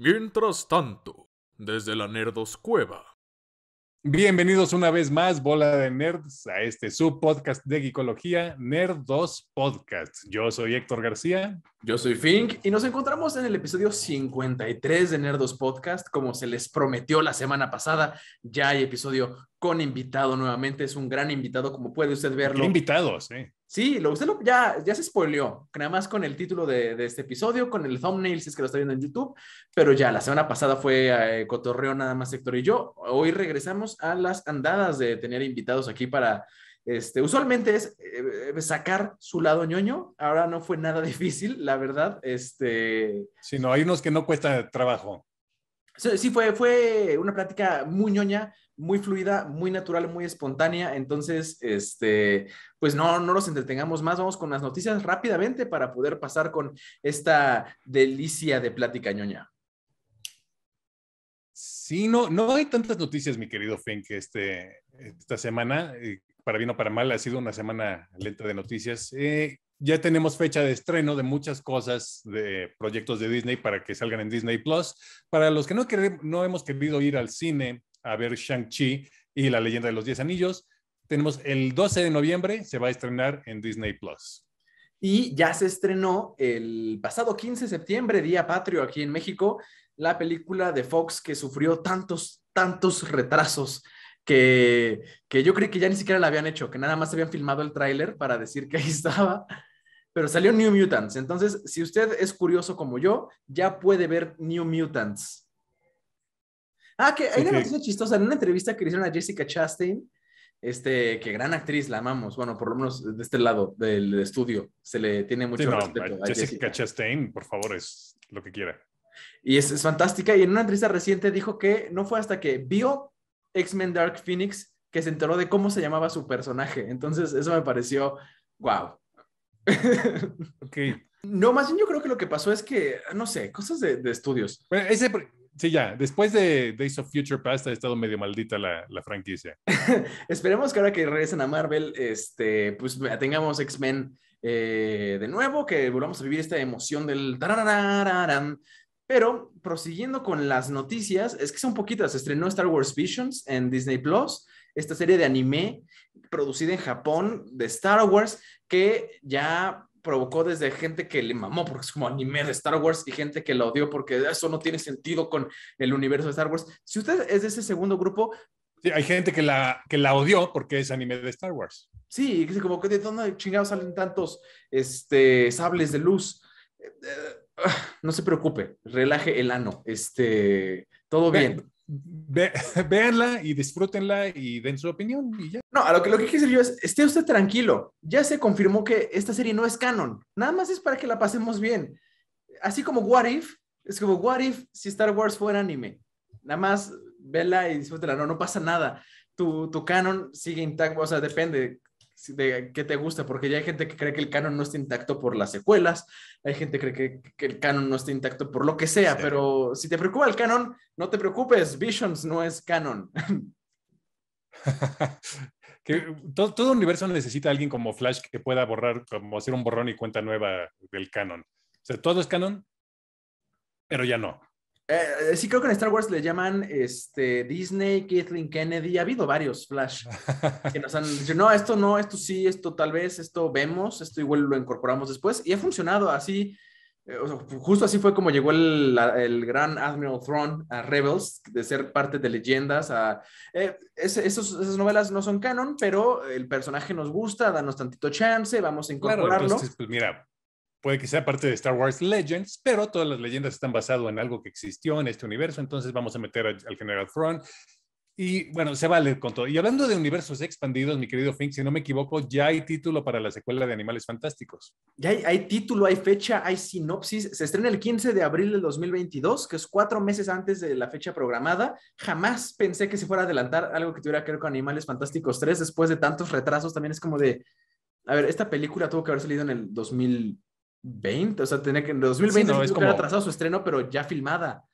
Mientras tanto, desde la Nerdos Cueva. Bienvenidos una vez más, bola de nerds, a este subpodcast de Geekología, Nerdos Podcast. Yo soy Héctor García. Yo soy Fink y nos encontramos en el episodio 53 de Nerdos Podcast. Como se les prometió la semana pasada, ya hay episodio con invitado nuevamente. Es un gran invitado, como puede usted verlo. invitados, eh. Sí, lo, usted ya, ya se spoileó, nada más con el título de, este episodio, con el thumbnail, si es que lo está viendo en YouTube, pero ya la semana pasada fue eh, cotorreo nada más Héctor y yo. Hoy regresamos a las andadas de tener invitados aquí para, este, usualmente es eh, eh, sacar su lado ñoño, ahora no fue nada difícil, la verdad. Este... Sí, no, hay unos que no cuesta trabajo. Sí, fue, fue una plática muy ñoña, muy fluida, muy natural, muy espontánea. Entonces, este, pues no, no los entretengamos más. Vamos con las noticias rápidamente para poder pasar con esta delicia de plática ñoña. Sí, no, no hay tantas noticias, mi querido Fink, este, esta semana. Eh, para bien o para mal, ha sido una semana lenta de noticias. Eh, ya tenemos fecha de estreno de muchas cosas de proyectos de Disney para que salgan en Disney Plus. Para los que no, no hemos querido ir al cine a ver Shang-Chi y la leyenda de los 10 anillos, tenemos el 12 de noviembre, se va a estrenar en Disney Plus. Y ya se estrenó el pasado 15 de septiembre, Día Patrio, aquí en México, la película de Fox que sufrió tantos, tantos retrasos. Que, que, yo creo que ya ni siquiera la habían hecho, que nada más habían filmado el tráiler para decir que ahí estaba pero salió New Mutants. Entonces, si usted es curioso como yo, ya puede ver New Mutants. Ah, que hay una noticia chistosa. En una entrevista que le hicieron a Jessica Chastain, este, que gran actriz, la amamos. Bueno, por lo menos de este lado del estudio, se le tiene mucho respeto. Jessica, Chastain, por favor, es lo que quiera. Y es, es, fantástica. Y en una entrevista reciente dijo que no fue hasta que vio X-Men Dark Phoenix que se enteró de cómo se llamaba su personaje. Entonces, eso me pareció wow ok. No, más bien yo creo que lo que pasó es que, no sé, cosas de, estudios. Bueno, ese, sí, ya, después de Days of Future Past ha estado medio maldita la, franquicia. Esperemos que ahora que regresen a Marvel, este, pues tengamos X-Men eh, de nuevo, que volvamos a vivir esta emoción del... Pero prosiguiendo con las noticias, es que son poquitas. Estrenó Star Wars Visions en Disney Plus esta serie de anime producida en Japón de Star Wars que ya provocó desde gente que le mamó porque es como anime de Star Wars y gente que la odió porque eso no tiene sentido con el universo de Star Wars. Si usted es de ese segundo grupo... hay gente que la, que la odió porque es anime de Star Wars. Sí, que como que de dónde chingados salen tantos este, sables de luz. Eh, eh, ah, no se preocupe, relaje el ano. Este, todo bien. Veanla y disfrútenla y den su opinión y ya. No, lo que, lo que quiero decir yo es, esté usted tranquilo, ya se confirmó que esta serie no es canon, nada más es para que la pasemos bien. Así como What If, es como What If si Star Wars fuera anime, nada más vela y disfrútela, no, no pasa nada. Tu, tu canon sigue intacto, o sea, depende, de qué te gusta, porque ya hay gente que cree que el canon no está intacto por las secuelas, hay gente que cree que, el canon no está intacto por lo que sea, pero si te preocupa el canon, no te preocupes, Visions no es canon. todo, todo, universo necesita alguien como Flash que pueda borrar, como hacer un borrón y cuenta nueva del canon. O sea, todo es canon, pero ya no. Eh, eh, sí, creo que en Star Wars le llaman este, Disney, Kathleen Kennedy. Ha habido varios Flash que nos han dicho, no, esto no, esto sí, esto tal vez, esto vemos, esto igual lo incorporamos después. Y ha funcionado así. Eh, justo así fue como llegó el, gran Admiral throne a Rebels, de ser parte de leyendas. A, esas novelas no son canon, pero el personaje nos gusta, danos tantito chance, vamos a incorporarlo. pues mira, puede que sea parte de Star Wars Legends, pero todas las leyendas están basadas en algo que existió en este universo, entonces vamos a meter al General Thrawn. Y bueno, se vale con todo. Y hablando de universos expandidos, mi querido Fink, si no me equivoco, ya hay título para la secuela de Animales Fantásticos. Ya hay, hay título, hay fecha, hay sinopsis. Se estrena el 15 de abril del 2022, que es cuatro meses antes de la fecha programada. Jamás pensé que se fuera a adelantar algo que tuviera que ver con Animales Fantásticos 3 después de tantos retrasos. También es como de, a ver, esta película tuvo que haber salido en el 2000. 20, o sea, tenía que en 2020 sí, no, atrasado su estreno, pero ya filmada.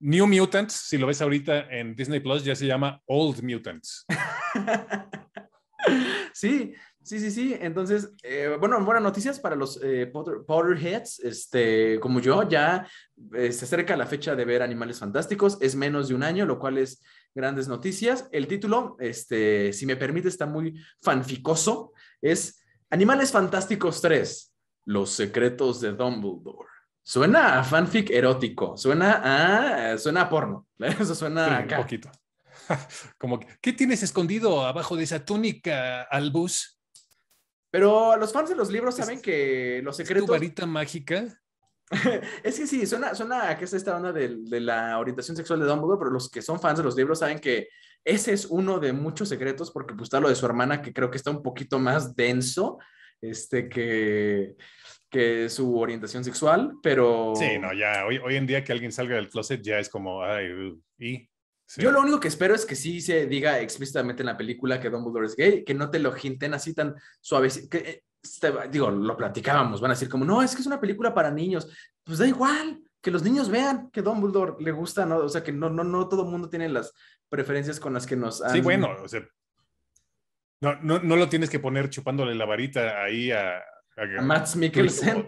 New Mutants, si lo ves ahorita en Disney Plus, ya se llama Old Mutants. sí, sí, sí, sí. Entonces, eh, bueno, buenas noticias para los eh, Potterheads. Este, como yo, ya eh, se acerca la fecha de ver Animales Fantásticos. Es menos de un año, lo cual es grandes noticias. El título, este, si me permite, está muy fanficoso. Es Animales Fantásticos 3 los secretos de Dumbledore. Suena a fanfic erótico, suena a, suena a porno, eso suena Un poquito. Como, ¿qué tienes escondido abajo de esa túnica, Albus? Pero los fans de los libros saben que los secretos... tu varita mágica? es que sí, suena, suena a que es esta onda de, la orientación sexual de Dumbledore, pero los que son fans de los libros saben que ese es uno de muchos secretos, porque pues está lo de su hermana, que creo que está un poquito más denso, este, que, que su orientación sexual, pero... Sí, no, ya, hoy, en día que alguien salga del closet ya es como, ay, uh, y... Yo lo único que espero es que sí se diga explícitamente en la película que Dumbledore es gay, que no te lo hinten así tan suave, que, eh, este, digo, lo platicábamos, van a decir como, no, es que es una película para niños, pues da igual, que los niños vean que Dumbledore le gusta, ¿no? O sea, que no, no, no todo el mundo tiene las preferencias con las que nos han... Sí, bueno, o sea, no, no, no lo tienes que poner chupándole la varita ahí a, a, Max Mikkelsen.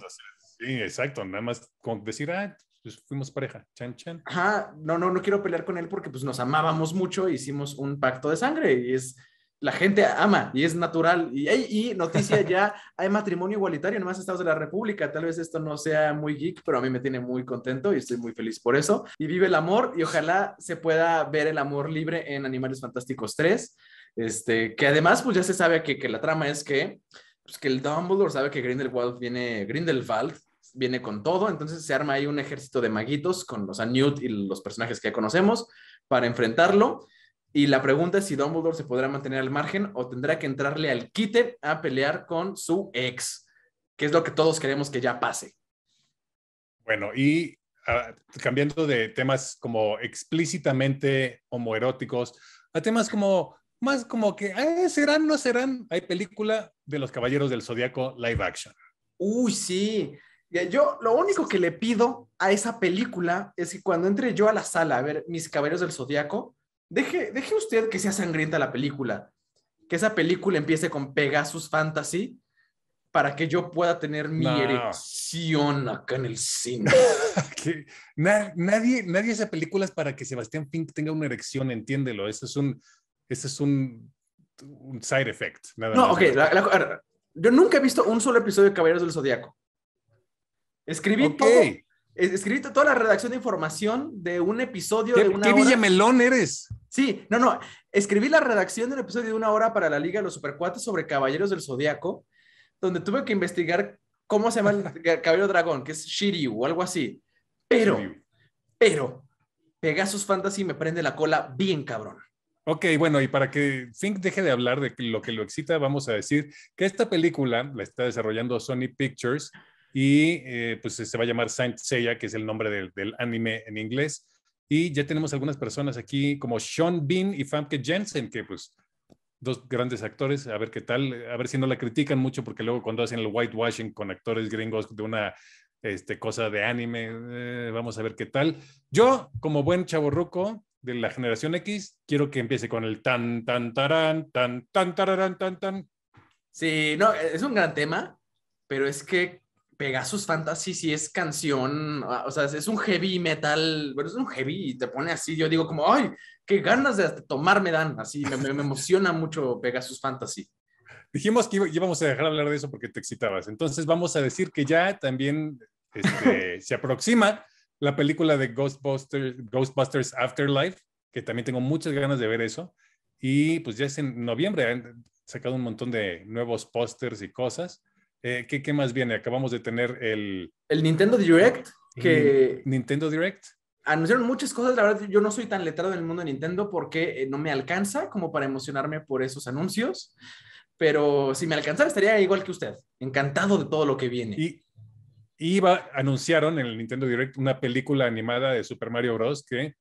Sí, exacto, nada más decir, ah, pues fuimos pareja, chan, chan. Ajá, no, no, no quiero pelear con él porque pues nos amábamos mucho, hicimos un pacto de sangre y es, la gente ama y es natural. Y, y noticia ya, hay matrimonio igualitario en más estados de la República. Tal vez esto no sea muy geek, pero a mí me tiene muy contento y estoy muy feliz por eso. Y vive el amor y ojalá se pueda ver el amor libre en Animales Fantásticos 3. Este, que además, pues ya se sabe que, la trama es que, pues, que el Dumbledore sabe que Grindelwald viene, Grindelwald viene con todo, entonces se arma ahí un ejército de maguitos con los sea, y los personajes que ya conocemos para enfrentarlo. Y la pregunta es si Dumbledore se podrá mantener al margen o tendrá que entrarle al quite a pelear con su ex, que es lo que todos queremos que ya pase. Bueno, y ah, cambiando de temas como explícitamente homoeróticos a temas como más como que, ¿serán ah, serán, no serán. Hay película de los Caballeros del Zodíaco live action. Uy, sí. Yo lo único que le pido a esa película es que cuando entre yo a la sala a ver mis Caballeros del Zodíaco, deje, deje usted que sea sangrienta la película. Que esa película empiece con Pegasus Fantasy para que yo pueda tener mi erección acá en el cine. nadie, nadie películas películas para que Sebastián Fink tenga una erección, entiéndelo. Eso es un, ese es un, side effect. no, ok. yo nunca he visto un solo episodio de Caballeros del Zodíaco. Escribí todo. Escribí toda la redacción de información de un episodio de una hora. ¿qué Villa Villamelón eres? Sí, no, no. Escribí la redacción del episodio de una hora para la Liga de los Supercuates sobre Caballeros del Zodíaco, donde tuve que investigar cómo se llama el caballero dragón, que es Shiryu o algo así. Pero, Shiryu. sus Pegasus y me prende la cola bien cabrón. Ok, bueno, y para que Fink deje de hablar de lo que lo excita, vamos a decir que esta película la está desarrollando Sony Pictures y eh, pues se va a llamar Saint Seiya, que es el nombre del, anime en inglés. Y ya tenemos algunas personas aquí como Sean Bean y Famke Jensen, que pues dos grandes actores, a ver qué tal, a ver si no la critican mucho, porque luego cuando hacen el whitewashing con actores gringos de una este, cosa de anime, eh, vamos a ver qué tal. Yo, como buen ruco, de la generación X, quiero que empiece con el tan, tan, tarán, tan, tan, tararán, tan, tan. Sí, no, es un gran tema, pero es que Pegasus Fantasy sí es canción, o sea, es un heavy metal, pero es un heavy y te pone así, yo digo como, ay, qué ganas de tomar me dan, así, me, me emociona mucho Pegasus Fantasy. Dijimos que íbamos a dejar hablar de eso porque te excitabas, entonces vamos a decir que ya también este, se aproxima la película de Ghostbusters, Ghostbusters Afterlife, que también tengo muchas ganas de ver eso. Y pues ya es en noviembre, han sacado un montón de nuevos pósters y cosas. Eh, ¿qué, ¿qué, más viene? Acabamos de tener el... El Nintendo Direct, que... Nintendo Direct. Anunciaron muchas cosas, la verdad yo no soy tan letrado en el mundo de Nintendo porque eh, no me alcanza como para emocionarme por esos anuncios, pero si me alcanzara estaría igual que usted, encantado de todo lo que viene. Y, iba, anunciaron en el Nintendo Direct una película animada de Super Mario Bros. que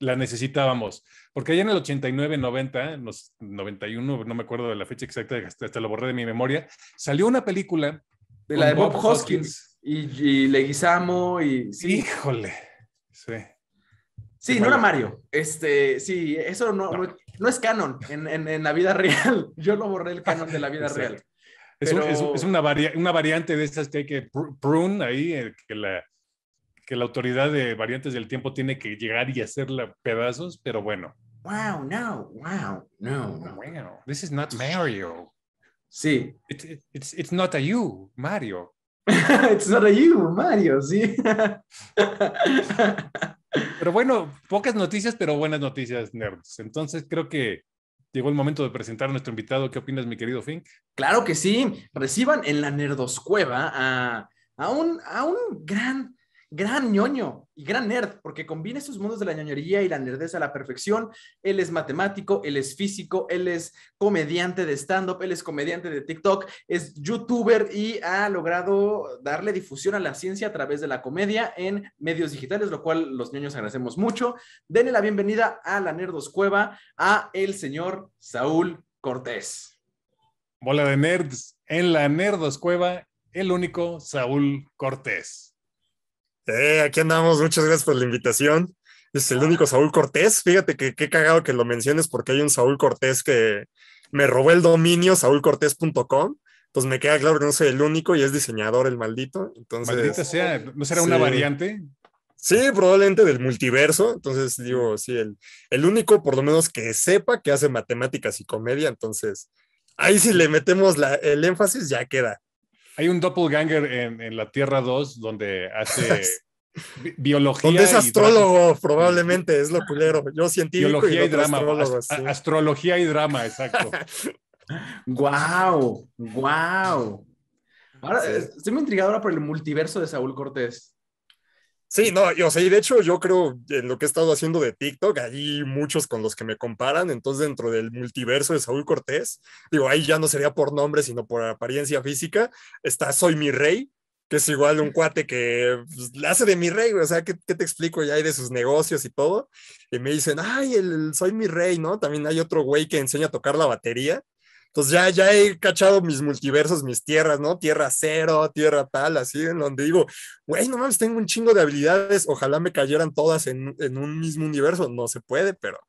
la necesitábamos. Porque allá en el 89, 90, 91, no me acuerdo de la fecha exacta, hasta lo borré de mi memoria, salió una película. De la de Bob, Hoskins. Y, Leguizamo y... Sí. Híjole. Sí. no era Mario. Este, sí, eso no, es canon en, en, la vida real. Yo lo borré el canon de la vida real. Es, una, variante de esas que hay que prune ahí, eh, que la, autoridad de variantes del tiempo tiene que llegar y hacerla pedazos, pero bueno. Wow, no, wow, no. Wow, this is not Mario. Sí. it's, it's not a you, Mario. it's not a you, Mario, sí. pero bueno, pocas noticias, pero buenas noticias, nerds. Entonces creo que llegó el momento de presentar a nuestro invitado. ¿Qué opinas, mi querido Fink? Claro que sí. Reciban en la Nerdoscueva a, a, a un gran gran ñoño y gran nerd, porque combina estos mundos de la ñoñería y la nerdeza a la perfección. Él es matemático, él es físico, él es comediante de stand-up, él es comediante de TikTok, es youtuber y ha logrado darle difusión a la ciencia a través de la comedia en medios digitales, lo cual los ñoños agradecemos mucho. Denle la bienvenida a la Nerdos Cueva, a el señor Saúl Cortés. Bola de nerds en la Nerdos Cueva, el único Saúl Cortés. Eh, aquí andamos, muchas gracias por la invitación. Es el único Saúl Cortés. Fíjate que qué cagado que lo menciones porque hay un Saúl Cortés que me robó el dominio saúlcortés.com. Pues me queda claro que no soy el único y es diseñador el maldito. Entonces, sea, ¿no será una variante? Sí, probablemente del multiverso. Entonces digo, sí, el, el único por lo menos que sepa que hace matemáticas y comedia. Entonces, ahí si le metemos la, el énfasis ya queda. Hay un doppelganger en, la Tierra 2 donde hace biología. Donde es astrólogo, probablemente, es lo culero. Yo científico. Biología y, drama. Astrología y drama, exacto. ¡Guau! ¡Guau! Ahora, eh, estoy muy intrigado ahora por el multiverso de Saúl Cortés. Sí, no, o sea, y de hecho yo creo en lo que he estado haciendo de TikTok, hay muchos con los que me comparan, entonces dentro del multiverso de Saúl Cortés, digo, ahí ya no sería por nombre, sino por apariencia física, está Soy mi rey, que es igual un cuate que pues, hace de mi rey, o sea, ¿qué, te explico ya hay de sus negocios y todo? Y me dicen, ay, el Soy mi rey, ¿no? También hay otro güey que enseña a tocar la batería, pues ya, ya he cachado mis multiversos, mis tierras, ¿no? Tierra cero, tierra tal, así, en donde digo, güey, no mames, tengo un chingo de habilidades, ojalá me cayeran todas en, un mismo universo. No se puede, pero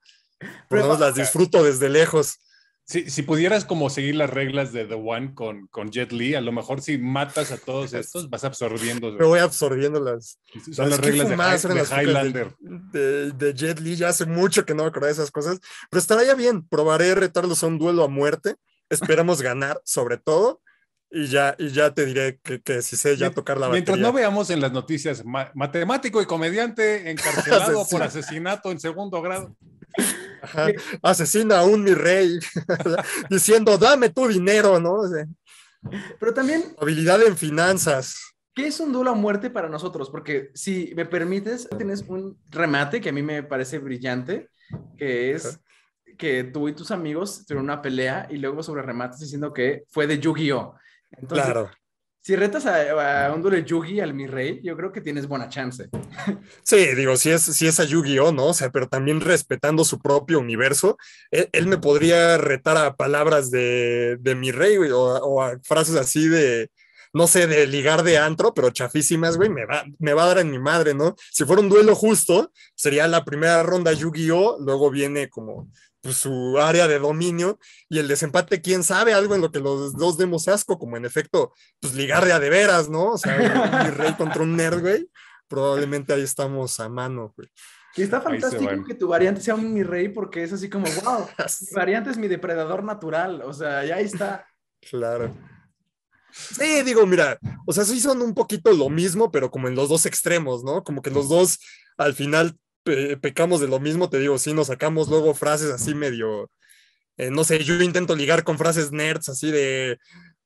por las disfruto desde lejos. Si, pudieras como seguir las reglas de The One con, con Jet Li, a lo mejor si matas a todos estos, vas absorbiendo. Me voy absorbiendo las, Son las, reglas de, Highlander. De, Jet Li, ya hace mucho que no me acuerdo de esas cosas, pero estaría bien, probaré retarlos a un duelo a muerte Esperamos ganar, sobre todo. Y ya, y ya te diré que, si sé ya tocar la batería. Mientras no veamos en las noticias matemático y comediante encarcelado por asesinato en segundo grado. Ajá. Asesina un mi rey, diciendo dame tu dinero, ¿no? Pero también. Habilidad en finanzas. ¿Qué es un duelo a muerte para nosotros? Porque si me permites, tienes un remate que a mí me parece brillante, que es que tú y tus amigos tuvieron una pelea y luego sobre remates diciendo que fue de Yu-Gi-Oh! claro. Si retas a, a Yu-Gi al mi rey, yo creo que tienes buena chance. Sí, digo, si es, si es a Yu-Gi-Oh, ¿no? O sea, pero también respetando su propio universo, él, me podría retar a palabras de, mi rey o, a frases así de, no sé, de ligar de antro, pero chafísimas, güey, me me va a dar en mi madre, ¿no? Si fuera un duelo justo, sería la primera ronda Yu-Gi-Oh, luego viene como pues, su área de dominio y el desempate, quién sabe, algo en lo que los dos demos asco, como en efecto, pues ligarle a de veras, ¿no? O sea, mi rey contra un nerd, güey. Probablemente ahí estamos a mano, güey. y está fantástico que tu variante sea un mi rey porque es así como, wow, mi variante es mi depredador natural, o sea, ya está. Claro. Sí, digo, mira, o sea, sí son un poquito lo mismo, pero como en los dos extremos, ¿no? Como que los dos al final pecamos de lo mismo, te digo, sí, nos sacamos luego frases así medio, eh, no sé, yo intento ligar con frases nerds así de,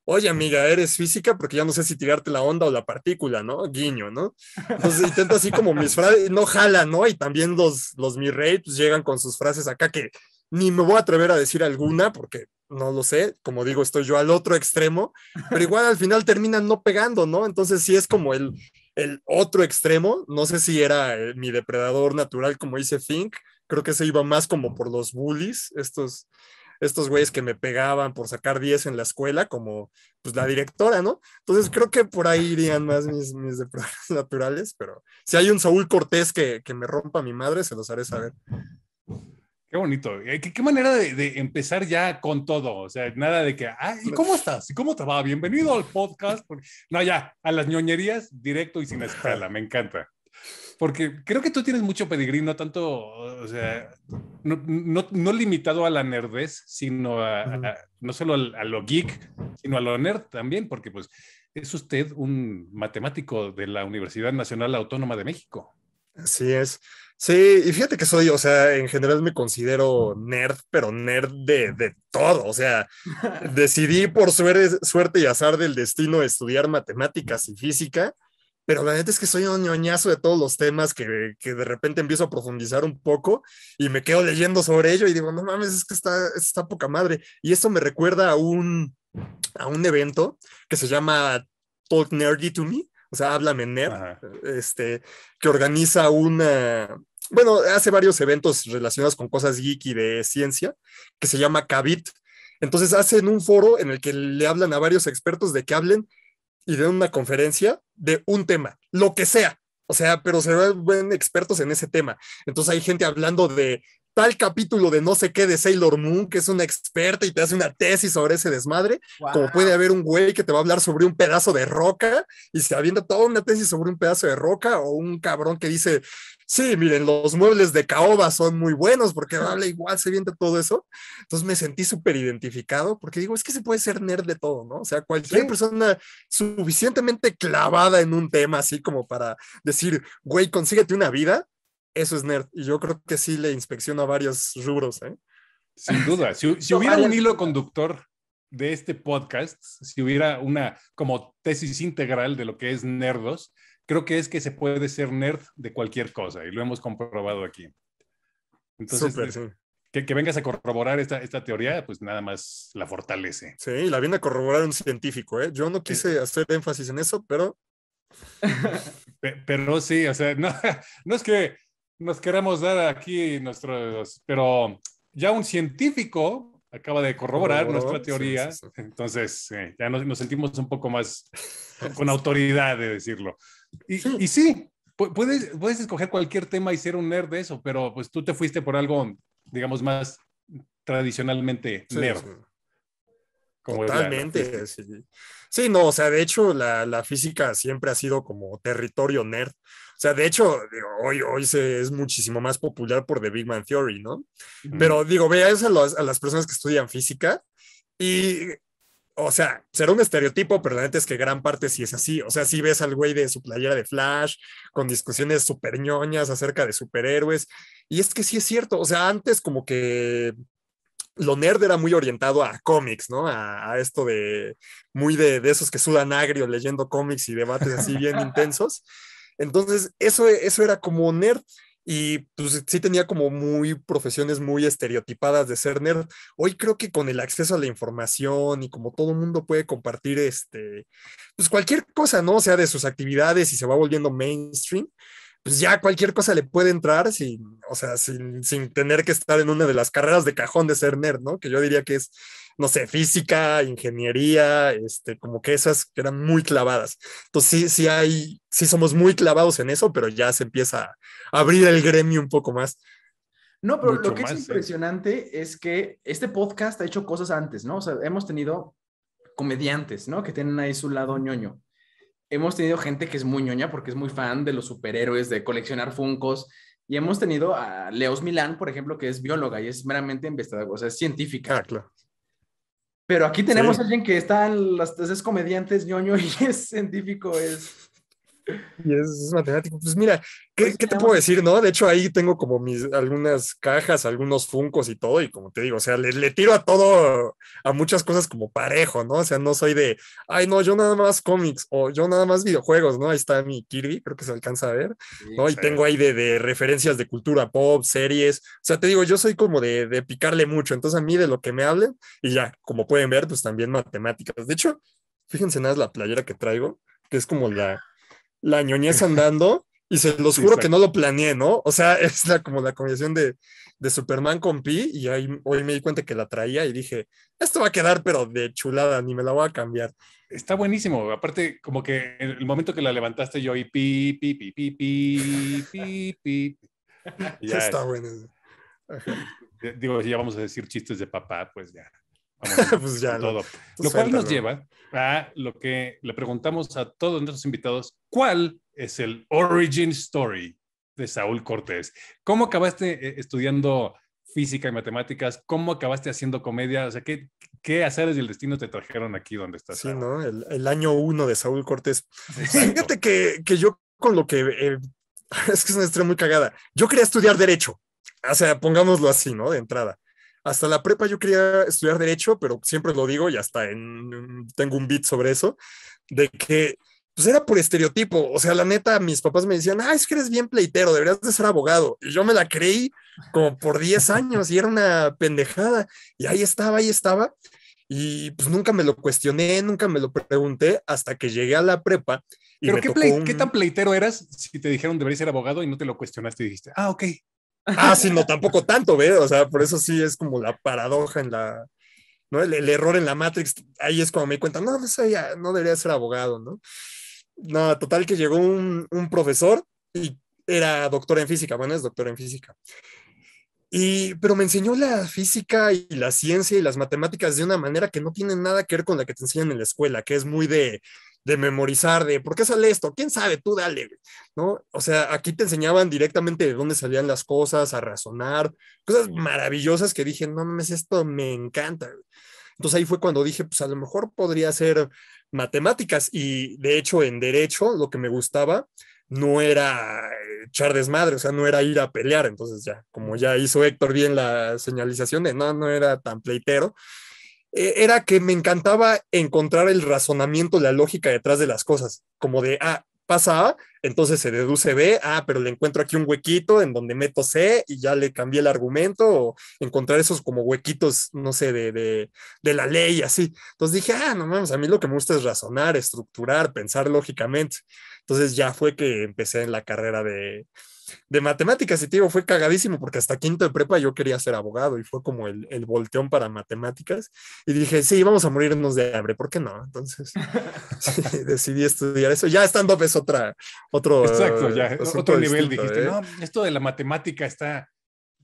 oye amiga, eres física porque ya no sé si tirarte la onda o la partícula, ¿no? Guiño, ¿no? Entonces intento así como mis frases, no jala, ¿no? Y también los, los mi rey pues, llegan con sus frases acá que ni me voy a atrever a decir alguna porque no lo sé, como digo, estoy yo al otro extremo, pero igual al final terminan no pegando, ¿no? Entonces sí es como el, el otro extremo, no sé si era eh, mi depredador natural, como dice Fink, creo que se iba más como por los bullies, estos, estos güeyes que me pegaban por sacar 10 en la escuela, como pues la directora, ¿no? Entonces creo que por ahí irían más mis, mis depredadores naturales, pero si hay un Saúl Cortés que, que me rompa mi madre, se los haré saber. Qué bonito. Eh, qué, manera de, empezar ya con todo. O sea, nada de que, ah, ¿y cómo estás? ¿Y cómo te va? Bienvenido al podcast. No, ya, a las ñoñerías, directo y sin escala. Me encanta. Porque creo que tú tienes mucho pedigrí, no tanto, o sea, no, limitado a la nerdez, sino a, no solo a, a lo geek, sino a lo nerd también, porque pues es usted un matemático de la Universidad Nacional Autónoma de México. Así es. Sí, y fíjate que soy, o sea, en general me considero nerd, pero nerd de, de todo. O sea, decidí por suerte, y azar del destino estudiar matemáticas y física, pero la verdad es que soy un ñoñazo de todos los temas que, de repente empiezo a profundizar un poco y me quedo leyendo sobre ello y digo, no mames, es que está, está poca madre. Y esto me recuerda a un, a un evento que se llama Talk Nerdy to Me o sea, habla Mener, este, que organiza una, bueno, hace varios eventos relacionados con cosas geeky de ciencia, que se llama Cavit. Entonces hacen un foro en el que le hablan a varios expertos de que hablen y den una conferencia de un tema, lo que sea. O sea, pero se ven expertos en ese tema. Entonces hay gente hablando de tal capítulo de no sé qué de Sailor Moon, que es una experta y te hace una tesis sobre ese desmadre, como puede haber un güey que te va a hablar sobre un pedazo de roca y se avienta toda una tesis sobre un pedazo de roca o un cabrón que dice, sí, miren, los muebles de caoba son muy buenos porque habla igual, se avienta todo eso. Entonces me sentí súper identificado porque digo, es que se puede ser nerd de todo, ¿no? O sea, cualquier persona suficientemente clavada en un tema así como para decir, güey, consíguete una vida, eso es nerd. Y yo creo que sí le inspecciona a varios rubros. ¿eh? Sin duda. Si, hubiera un hilo conductor de este podcast, si hubiera una como tesis integral de lo que es nerdos, creo que es que se puede ser nerd de cualquier cosa y lo hemos comprobado aquí. Entonces, eh, que, vengas a corroborar esta, esta teoría, pues nada más la fortalece. Sí, la viene a corroborar un científico, ¿eh? Yo no quise hacer énfasis en eso, pero... pero sí, o sea, no es que nos queremos dar aquí nuestros, pero ya un científico acaba de corroborar nuestra teoría, entonces eh, ya nos, sentimos un poco más con autoridad de decirlo. Y, sí, puedes, puedes escoger cualquier tema y ser un nerd de eso, pero pues tú te fuiste por algo, digamos, más tradicionalmente nerd. Totalmente. Sí. sí. no, o sea, de hecho, la, la, física siempre ha sido como territorio nerd. O sea, de hecho, hoy, hoy se, es muchísimo más popular por The Big Man Theory, ¿no? Pero digo, veas a, a las personas que estudian física y o sea, será un estereotipo, pero la neta es que gran parte sí es así. O sea, si sí ves al güey de su playera de Flash, con discusiones súper ñoñas acerca de superhéroes. Y es que sí es cierto. O sea, antes como que lo nerd era muy orientado a cómics, ¿no? A, esto de muy de, de, esos que sudan agrio leyendo cómics y debates así bien intensos. Entonces, eso, eso era como nerd y pues sí tenía como muy profesiones muy estereotipadas de ser nerd. Hoy creo que con el acceso a la información y como todo el mundo puede compartir este, pues cualquier cosa, ¿no? sea, de sus actividades y se va volviendo mainstream, pues ya cualquier cosa le puede entrar sin, o sea, sin, tener que estar en una de las carreras de cajón de ser nerd, ¿no? Que yo diría que es, no sé, física, ingeniería, este, como que esas eran muy clavadas. Entonces sí, sí hay, sí somos muy clavados en eso, pero ya se empieza a abrir el gremio un poco más. No, pero lo que es impresionante es que este podcast ha hecho cosas antes, ¿no? O sea, hemos tenido comediantes, ¿no? Que tienen ahí su lado ñoño hemos tenido gente que es muy ñoña porque es muy fan de los superhéroes, de coleccionar funcos. Y hemos tenido a Leos Milán, por ejemplo, que es bióloga y es meramente investigadora, o sea, es científica. Ah, claro. Pero aquí tenemos a alguien que está en las es comediantes ñoño y es científico, es y es, matemático. Pues mira, ¿qué, pues te puedo decir, no? De hecho, ahí tengo como mis algunas cajas, algunos funcos y todo, y como te digo, o sea, le, tiro a todo, a muchas cosas como parejo, ¿no? O sea, no soy de, ay, no, yo nada más cómics, o yo nada más videojuegos, ¿no? Ahí está mi Kirby, creo que se alcanza a ver, ¿no? y tengo ahí de, referencias de cultura pop, series, o sea, te digo, yo soy como de, de picarle mucho, entonces a mí de lo que me hablen, y ya, como pueden ver, pues también matemáticas. De hecho, fíjense nada la playera que traigo, que es como la la ñoñez andando. Y se los juro que no lo planeé, ¿no? O sea, es como la combinación de, Superman con Pi. Y ahí, hoy me di cuenta que la traía y dije, esto va a quedar, pero de chulada, ni me la voy a cambiar. Está buenísimo. Aparte, como que el momento que la levantaste yo y Pi, Pi, Pi, Pi, Pi, Pi, Pi. ya está bueno. Digo, si ya vamos a decir chistes de papá, pues ya. pues ya Lo, cual nos lleva a lo que le preguntamos a todos nuestros invitados, ¿cuál es el origin story de Saúl Cortés? ¿Cómo acabaste eh, estudiando física y matemáticas? ¿Cómo acabaste haciendo comedia? O sea, ¿qué, qué es el destino te trajeron aquí donde estás? Sí, ¿no? El, año uno de Saúl Cortés. Fíjate que, yo con lo que... Eh, es que es una historia muy cagada. Yo quería estudiar derecho. O sea, pongámoslo así, ¿no? De entrada hasta la prepa yo quería estudiar derecho, pero siempre lo digo y hasta tengo un bit sobre eso, de que pues era por estereotipo. O sea, la neta, mis papás me decían, ah, es que eres bien pleitero, deberías de ser abogado. Y yo me la creí como por 10 años y era una pendejada. Y ahí estaba, ahí estaba. Y pues nunca me lo cuestioné, nunca me lo pregunté hasta que llegué a la prepa. Y ¿Pero qué, qué tan pleitero eras si te dijeron deberías ser abogado y no te lo cuestionaste y dijiste, ah, ok, Ah, sino tampoco tanto, ¿ves? O sea, por eso sí es como la paradoja en la, ¿no? El, error en la Matrix, ahí es cuando me di cuenta, no, pues no, debería ser abogado, ¿no? No, total que llegó un, un profesor y era doctor en física, bueno, es doctor en física. Y, pero me enseñó la física y la ciencia y las matemáticas de una manera que no tiene nada que ver con la que te enseñan en la escuela, que es muy de de memorizar, de por qué sale esto, quién sabe, tú dale, ¿no? O sea, aquí te enseñaban directamente de dónde salían las cosas, a razonar, cosas maravillosas que dije, no mames, esto me encanta. Entonces ahí fue cuando dije, pues a lo mejor podría ser matemáticas y de hecho en derecho lo que me gustaba no era echar desmadre, o sea, no era ir a pelear, entonces ya, como ya hizo Héctor bien la señalización de no, no era tan pleitero, e, era que me encantaba encontrar el razonamiento, la lógica detrás de las cosas, como de, ah, pasa A, entonces se deduce B, ah, pero le encuentro aquí un huequito en donde meto C y ya le cambié el argumento, o encontrar esos como huequitos, no sé, de, la ley, así. Entonces dije, ah, no mames, a mí lo que me gusta es razonar, estructurar, pensar lógicamente. Entonces ya fue que empecé en la carrera de, de matemáticas y te digo, fue cagadísimo porque hasta quinto de prepa yo quería ser abogado y fue como el, el volteón para matemáticas y dije, sí, vamos a morirnos de hambre, ¿por qué no? Entonces decidí estudiar eso. Ya estando es otra, otro... otro nivel dijiste, ¿eh? no, esto de la matemática está...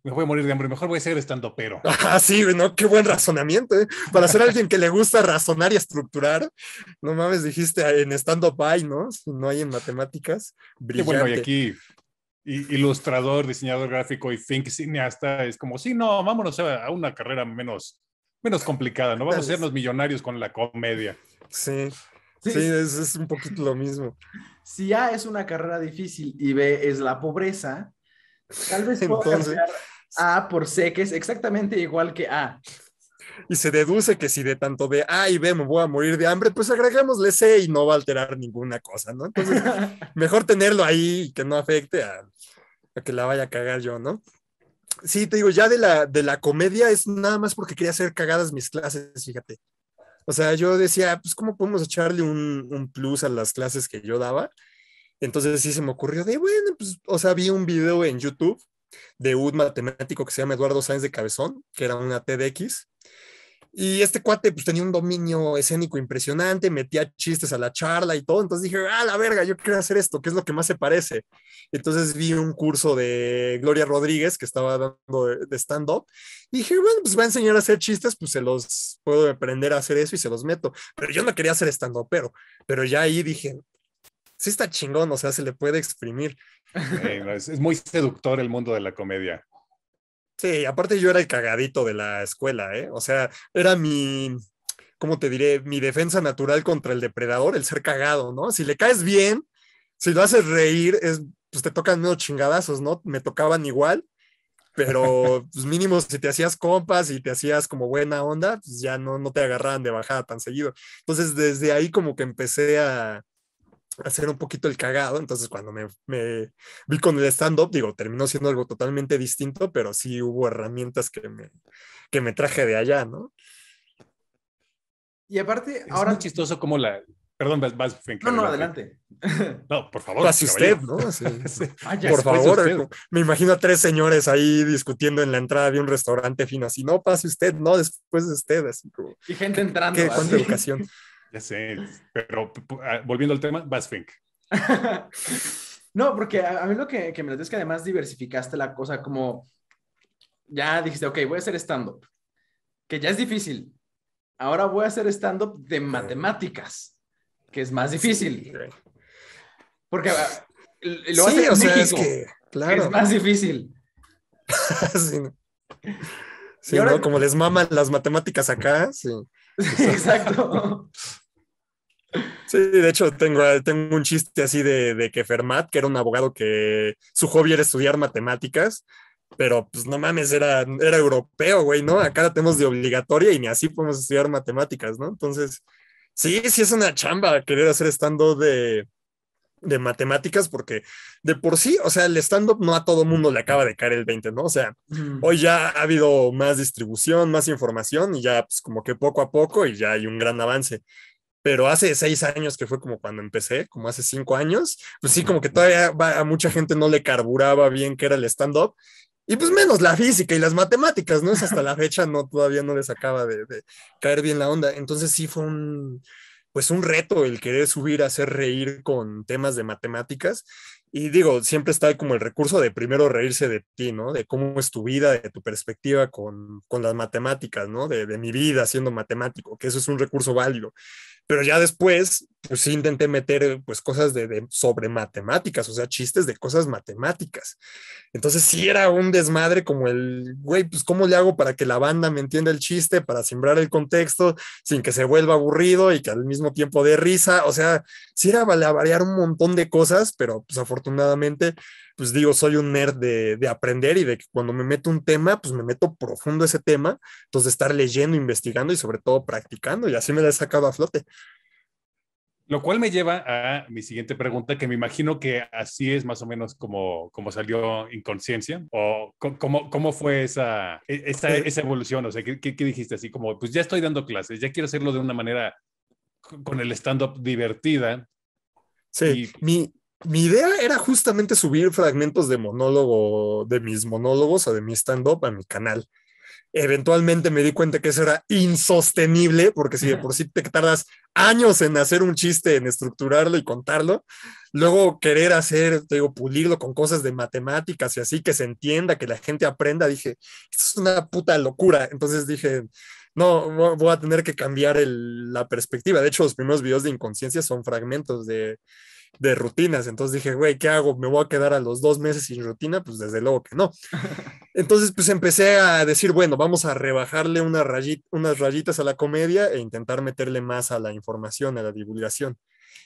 Me voy a morir de hambre, mejor voy a ser estando pero. Ah, sí, no, qué buen razonamiento. ¿eh? Para ser alguien que le gusta razonar y estructurar, no mames, dijiste ah, en estando hay, ¿no? no hay en matemáticas. Brillante. bueno, y aquí ilustrador, diseñador gráfico y think cineasta, es como, sí, no, vámonos a, una carrera menos, menos complicada, no vamos a los millonarios con la comedia. Sí, sí, es, un poquito lo mismo. Si A es una carrera difícil y B es la pobreza, tal vez Entonces... A por C, que es exactamente igual que A. Y se deduce que si de tanto de A y B me voy a morir de hambre, pues agregémosle C y no va a alterar ninguna cosa, ¿no? Entonces, mejor tenerlo ahí y que no afecte a a que la vaya a cagar yo, ¿no? Sí, te digo, ya de la, de la comedia es nada más porque quería hacer cagadas mis clases, fíjate. O sea, yo decía, pues, ¿cómo podemos echarle un, un plus a las clases que yo daba? Entonces sí se me ocurrió de, bueno, pues, o sea, vi un video en YouTube de un matemático que se llama Eduardo Sáenz de Cabezón, que era una TDX, y este cuate pues tenía un dominio escénico impresionante, metía chistes a la charla y todo. Entonces dije, ah, la verga, yo quiero hacer esto, que es lo que más se parece. Entonces vi un curso de Gloria Rodríguez que estaba dando de, stand-up. Y dije, bueno, pues va a enseñar a hacer chistes, pues se los puedo aprender a hacer eso y se los meto. Pero yo no quería hacer stand-up, pero, pero ya ahí dije, sí está chingón, o sea, se le puede exprimir. es muy seductor el mundo de la comedia. Sí, aparte yo era el cagadito de la escuela, ¿eh? O sea, era mi, ¿cómo te diré? Mi defensa natural contra el depredador, el ser cagado, ¿no? Si le caes bien, si lo haces reír, es, pues te tocan menos chingadazos, ¿no? Me tocaban igual, pero pues mínimo si te hacías compas y te hacías como buena onda, pues ya no, no te agarraban de bajada tan seguido. Entonces desde ahí como que empecé a, hacer un poquito el cagado. Entonces, cuando me, vi con el stand-up, digo, terminó siendo algo totalmente distinto, pero sí hubo herramientas que me, que me traje de allá, ¿no? Y aparte, ahora. Es chistoso como la. Perdón, vas, No, no, adelante. No, por favor. Pase usted, ¿no? Ah, ah, por favor. Me imagino a tres señores ahí discutiendo en la entrada de un restaurante fino, así, no, pase usted, no, después de usted, así como. Y gente entrando. Qué, cuánta educación. Ya sé, pero ah, volviendo al tema, Basfink. no, porque a, mí lo que, me lo es que además diversificaste la cosa como, ya dijiste, ok, voy a hacer stand-up, que ya es difícil. Ahora voy a hacer stand-up de matemáticas, que es más difícil. Porque ah, lo sí, o sea, es que, claro. es más difícil. sí, ¿no? Como les maman las matemáticas acá, sí. Exacto. Sí, de hecho tengo, tengo un chiste así de, que Fermat, que era un abogado que su hobby era estudiar matemáticas, pero pues no mames, era, era europeo, güey, ¿no? Acá la tenemos de obligatoria y ni así podemos estudiar matemáticas, ¿no? Entonces, sí, sí es una chamba querer hacer estando de de matemáticas porque de por sí, o sea, el stand-up no a todo mundo le acaba de caer el 20, ¿no? O sea, hoy ya ha habido más distribución, más información y ya pues como que poco a poco y ya hay un gran avance. Pero hace seis años que fue como cuando empecé, como hace cinco años, pues sí, como que todavía a mucha gente no le carburaba bien que era el stand-up y pues menos la física y las matemáticas, ¿no? Es hasta la fecha, no, todavía no les acaba de, de caer bien la onda. Entonces sí fue un pues un reto el querer subir a hacer reír con temas de matemáticas. Y digo, siempre está como el recurso de primero reírse de ti, ¿no? De cómo es tu vida, de tu perspectiva con, con las matemáticas, ¿no? De, de mi vida siendo matemático, que eso es un recurso válido. Pero ya después, pues sí intenté meter eh, pues cosas de, sobre matemáticas, o sea, chistes de cosas matemáticas. Entonces sí era un desmadre como el, güey, pues ¿cómo le hago para que la banda me entienda el chiste, para sembrar el contexto, sin que se vuelva aburrido y que al mismo tiempo dé risa? O sea, sí era variar un montón de cosas, pero pues afortunadamente pues digo, soy un nerd de, de, aprender y de que cuando me meto un tema, pues me meto profundo ese tema, entonces estar leyendo, investigando y sobre todo practicando, y así me la he sacado a flote. Lo cual me lleva a mi siguiente pregunta, que me imagino que así es más o menos como, como salió Inconsciencia, o cómo, cómo fue esa, e-, eh. esa, evolución, o sea, ¿qué, ¿qué, dijiste así como, pues ya estoy dando clases, ya quiero hacerlo de una manera con el stand-up divertida. Sí, mi, mi idea era justamente subir fragmentos de monólogo, de mis monólogos o de mi stand-up a mi canal. Eventualmente me di cuenta que eso era insostenible, porque si de por sí te tardas años en hacer un chiste, en estructurarlo y contarlo, luego querer hacer, te digo, pulirlo con cosas de matemáticas y así, que se entienda, que la gente aprenda, dije, esto es una puta locura. Entonces dije, no, voy a tener que cambiar la perspectiva. De hecho, los primeros videos de inconsciencia son fragmentos de de rutinas. Entonces dije, güey, ¿qué hago? ¿Me voy a quedar a los dos meses sin rutina? Pues desde luego que no. Entonces, pues empecé a decir, bueno, vamos a rebajarle unas rayitas a la comedia e intentar meterle más a la información, a la divulgación.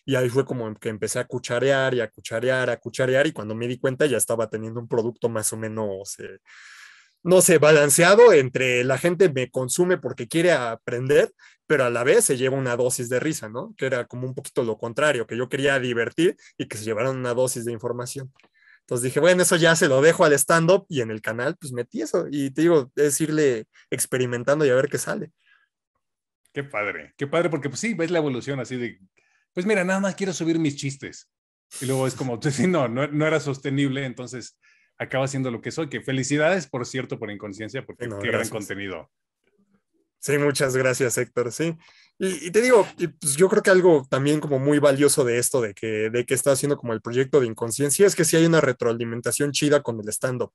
Y ahí fue como que empecé a cucharear y a cucharear, a cucharear, y cuando me di cuenta ya estaba teniendo un producto más o menos... Eh, no sé, balanceado entre la gente me consume porque quiere aprender, pero a la vez se lleva una dosis de risa, ¿no? Que era como un poquito lo contrario, que yo quería divertir y que se llevaran una dosis de información. Entonces dije, bueno, eso ya se lo dejo al stand-up y en el canal, pues metí eso. Y te digo, es irle experimentando y a ver qué sale. Qué padre, qué padre, porque pues sí, ves la evolución así de, pues mira, nada más quiero subir mis chistes. Y luego es como, pues, no, no, no era sostenible, entonces acaba siendo lo que soy. Que felicidades, por cierto, por inconsciencia, porque qué gran contenido. Sí, muchas gracias, Héctor. Sí. Y, te digo, pues, yo creo que algo también como muy valioso de esto, de que, de que está haciendo como el proyecto de inconsciencia, es que sí hay una retroalimentación chida con el stand-up.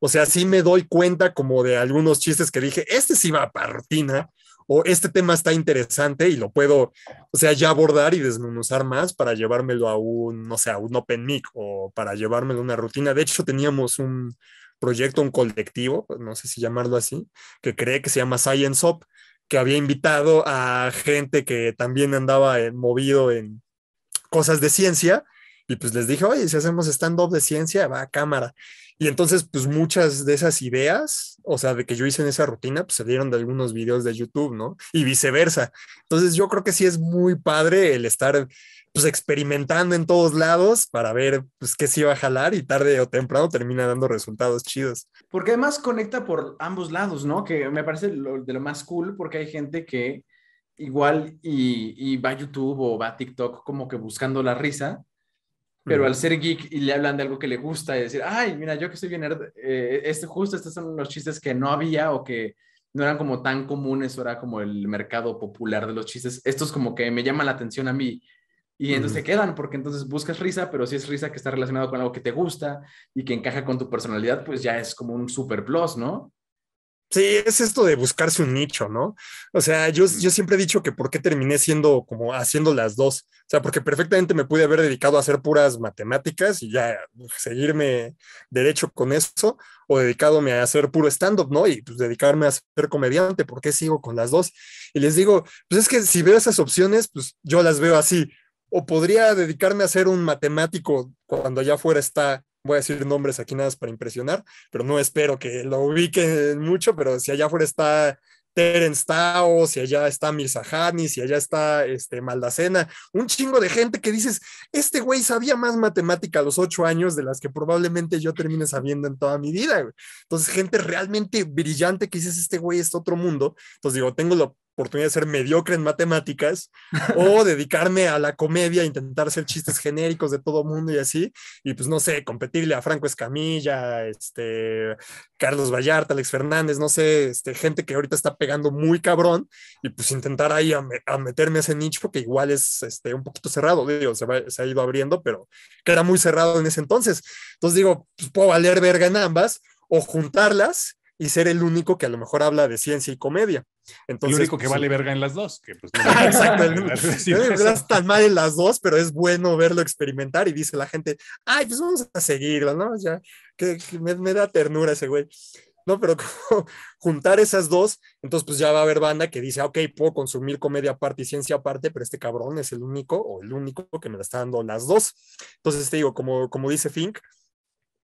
O sea, sí me doy cuenta como de algunos chistes que dije, este sí va para rutina, o este tema está interesante y lo puedo, o sea, ya abordar y desmenuzar más para llevármelo a un, no sé, a un Open Mic o para llevármelo a una rutina. De hecho, teníamos un proyecto, un colectivo, no sé si llamarlo así, que cree que se llama Science Up, que había invitado a gente que también andaba movido en cosas de ciencia. Y pues les dije, oye, si hacemos stand-up de ciencia, va a cámara. Y entonces, pues muchas de esas ideas, o sea, de que yo hice en esa rutina, pues salieron de algunos videos de YouTube, ¿no? Y viceversa. Entonces, yo creo que sí es muy padre el estar, pues, experimentando en todos lados para ver, pues, qué se iba a jalar y tarde o temprano termina dando resultados chidos. Porque además conecta por ambos lados, ¿no? Que me parece de lo más cool porque hay gente que igual y, y va a YouTube o va a TikTok como que buscando la risa pero al ser geek y le hablan de algo que le gusta y decir, ay, mira, yo que soy bien eh, este, justo estos son los chistes que no había o que no eran como tan comunes, o era como el mercado popular de los chistes. Estos como que me llaman la atención a mí. Y entonces quedan, porque entonces buscas risa, pero si es risa que está relacionado con algo que te gusta y que encaja con tu personalidad, pues ya es como un super plus, ¿no? Sí, es esto de buscarse un nicho, ¿no? O sea, yo, yo siempre he dicho que por qué terminé siendo como haciendo las dos. O sea, porque perfectamente me pude haber dedicado a hacer puras matemáticas y ya seguirme derecho con eso, o dedicándome a hacer puro stand-up, ¿no? Y pues dedicarme a ser comediante, ¿por qué sigo con las dos? Y les digo, pues es que si veo esas opciones, pues yo las veo así. O podría dedicarme a ser un matemático cuando ya fuera está voy a decir nombres aquí nada más para impresionar, pero no espero que lo ubiquen mucho, pero si allá afuera está Terence Tao, si allá está Mirzahani, si allá está este, Maldacena, un chingo de gente que dices, este güey sabía más matemática a los ocho años de las que probablemente yo termine sabiendo en toda mi vida. Entonces, gente realmente brillante que dices, este güey es otro mundo. Entonces, digo, tengo lo oportunidad de ser mediocre en matemáticas o dedicarme a la comedia, intentar hacer chistes genéricos de todo mundo y así, y pues no sé, competirle a Franco Escamilla, este, Carlos Vallarta, Alex Fernández, no sé, este, gente que ahorita está pegando muy cabrón y pues intentar ahí a, meterme a ese nicho que igual es este, un poquito cerrado, digo, se, se ha ido abriendo, pero que era muy cerrado en ese entonces. Entonces digo, pues puedo valer verga en ambas o juntarlas y ser el único que a lo mejor habla de ciencia y comedia. Entonces, el único que pues, vale verga en las dos. Que, pues, no Exacto. no es tan mal en las dos, pero es bueno verlo experimentar y dice la gente, ay, pues vamos a seguirlo, ¿no? Ya, que, me, da ternura ese güey. ¿no? Pero juntar esas dos, entonces pues ya va a haber banda que dice, ah, ok, puedo consumir comedia aparte y ciencia aparte, pero este cabrón es el único o el único que me la está dando las dos. Entonces te digo, como, como dice Fink,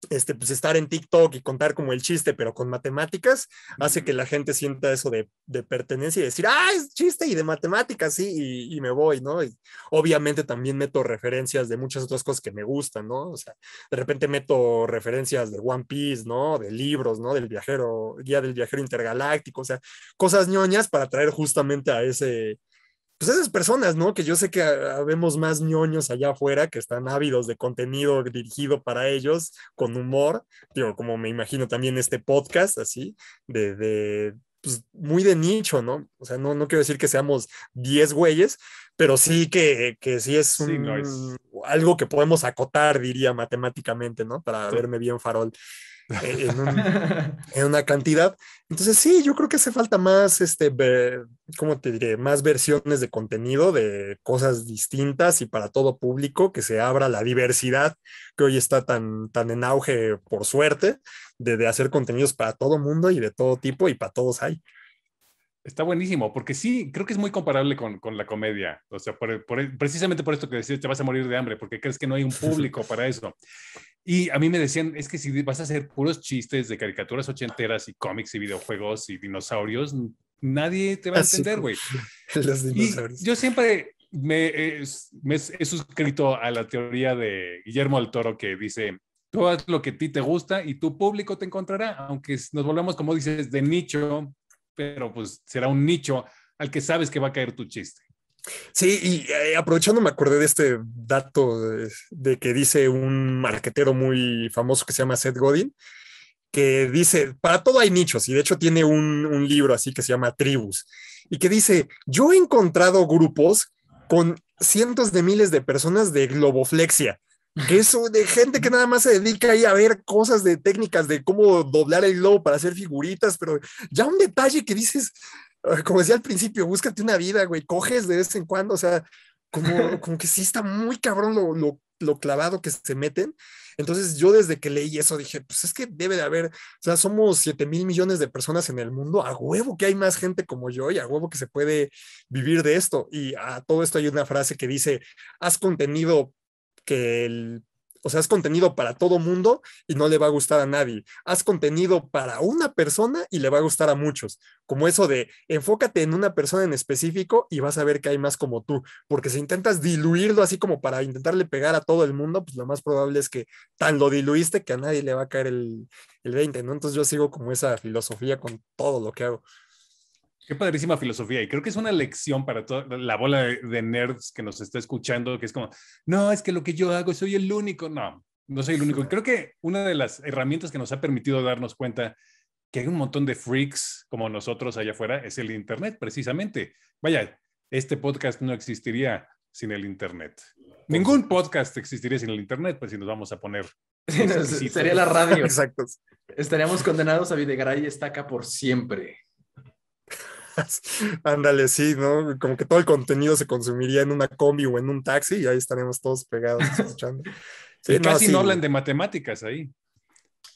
este, pues estar en TikTok y contar como el chiste, pero con matemáticas, hace que la gente sienta eso de, pertenencia y decir, ah, es chiste y de matemáticas, sí, y, me voy, ¿no? Y obviamente también meto referencias de muchas otras cosas que me gustan, ¿no? O sea, de repente meto referencias de One Piece, ¿no? De libros, ¿no? Del viajero, guía del viajero intergaláctico, o sea, cosas ñoñas para traer justamente a ese, pues esas personas, ¿no? Que yo sé que ah, ah, vemos más ñoños allá afuera que están ávidos de contenido dirigido para ellos, con humor, digo, como me imagino también este podcast, así, de, pues, muy de nicho, ¿no? O sea, no, quiero decir que seamos 10 güeyes, pero sí que, que sí es, algo que podemos acotar, diría matemáticamente, ¿no? Para verme bien farol en, una cantidad. Entonces, sí, yo creo que hace falta más, este, ¿cómo te diré? Más versiones de contenido, de cosas distintas y para todo público, que se abra la diversidad que hoy está tan, tan en auge, por suerte, de hacer contenidos para todo mundo y de todo tipo y para todos hay. Está buenísimo, porque sí, creo que es muy comparable con, la comedia. O sea, precisamente por esto que decías, te vas a morir de hambre, porque crees que no hay un público para eso. Y a mí me decían, es que si vas a hacer puros chistes de caricaturas ochenteras y cómics y videojuegos y dinosaurios, nadie te va a ah, entender, güey. Los dinosaurios. yo siempre me, he suscrito a la teoría de Guillermo del Toro que dice, tú haz lo que a ti te gusta y tu público te encontrará, aunque nos volvemos, como dices, de nicho pero pues será un nicho al que sabes que va a caer tu chiste. Sí, y eh, aprovechando me acordé de este dato de, que dice un marquetero muy famoso que se llama Seth Godin, que dice, para todo hay nichos, y de hecho tiene un libro así que se llama Tribus, y que dice, yo he encontrado grupos con cientos de miles de personas de globoflexia eso de gente que nada más se dedica ahí a ver cosas de técnicas de cómo doblar el globo para hacer figuritas, pero ya un detalle que dices, ah, como decía al principio, búscate una vida, güey, coges de vez en cuando, o sea, como, como que sí está muy cabrón lo, lo, lo clavado que se meten. Entonces yo desde que leí eso dije, pues es que debe de haber, o sea, somos 7 mil millones de personas en el mundo, a huevo que hay más gente como yo y a huevo que se puede vivir de esto. Y a todo esto hay una frase que dice, haz contenido que el o sea, es contenido para todo mundo y no le va a gustar a nadie. Has contenido para una persona y le va a gustar a muchos. Como eso de enfócate en una persona en específico y vas a ver que hay más como tú. Porque si intentas diluirlo así como para intentarle pegar a todo el mundo, pues lo más probable es que tan lo diluiste que a nadie le va a caer el, el 20, ¿no? Entonces yo sigo como esa filosofía con todo lo que hago. Qué padrísima filosofía. Y creo que es una lección para toda la bola de, nerds que nos está escuchando, que es como, no, es que lo que yo hago soy el único. No, no soy el único. Creo que una de las herramientas que nos ha permitido darnos cuenta que hay un montón de freaks como nosotros allá afuera es el Internet, precisamente. Vaya, este podcast no existiría sin el Internet. Ningún podcast existiría sin el Internet, pues si nos vamos a poner. sería la radio. Exacto. Estaríamos condenados a Videgaray y Estaca por siempre. Ándale, sí, ¿no? Como que todo el contenido se consumiría en una combi o en un taxi y ahí estaremos todos pegados escuchando. casi no, hablan de matemáticas ahí.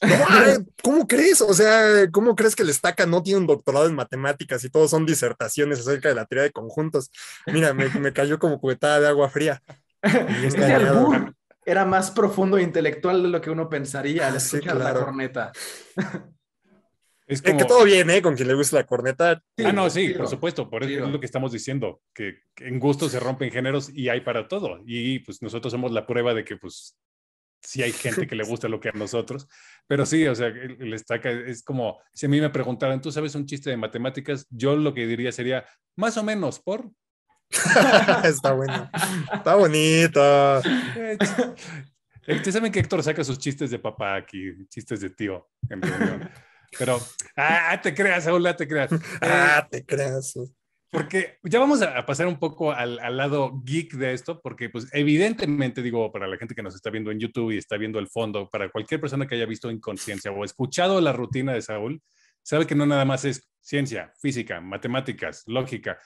Eh, ¿Cómo crees? O sea, ¿cómo crees que el estaca no tiene un doctorado en matemáticas y todo son disertaciones acerca de la teoría de conjuntos? Mira, me, cayó como cubetada de agua fría. Era más profundo e intelectual de lo que uno pensaría la corneta. Es eh, que todo viene eh, Con quien le gusta la corneta. ah, no, sí, por supuesto, por eso es lo que estamos diciendo, que en gusto se rompen géneros y hay para todo. Y pues nosotros somos la prueba de que pues sí hay gente que le gusta lo que a nosotros, pero sí, o sea, le es como, si a mí me preguntaran, ¿tú sabes un chiste de matemáticas? Yo lo que diría sería, más o menos, por... está bueno, está bonito. Ustedes eh, saben que Héctor saca sus chistes de papá aquí, chistes de tío en reunión. Pero, ah, te creas, Saúl, te creas. ah, te creas. Ah, eh, porque ya vamos a pasar un poco al, lado geek de esto, porque pues evidentemente digo, para la gente que nos está viendo en YouTube y está viendo el fondo, para cualquier persona que haya visto Inconsciencia o escuchado la rutina de Saúl, sabe que no nada más es ciencia, física, matemáticas, lógica.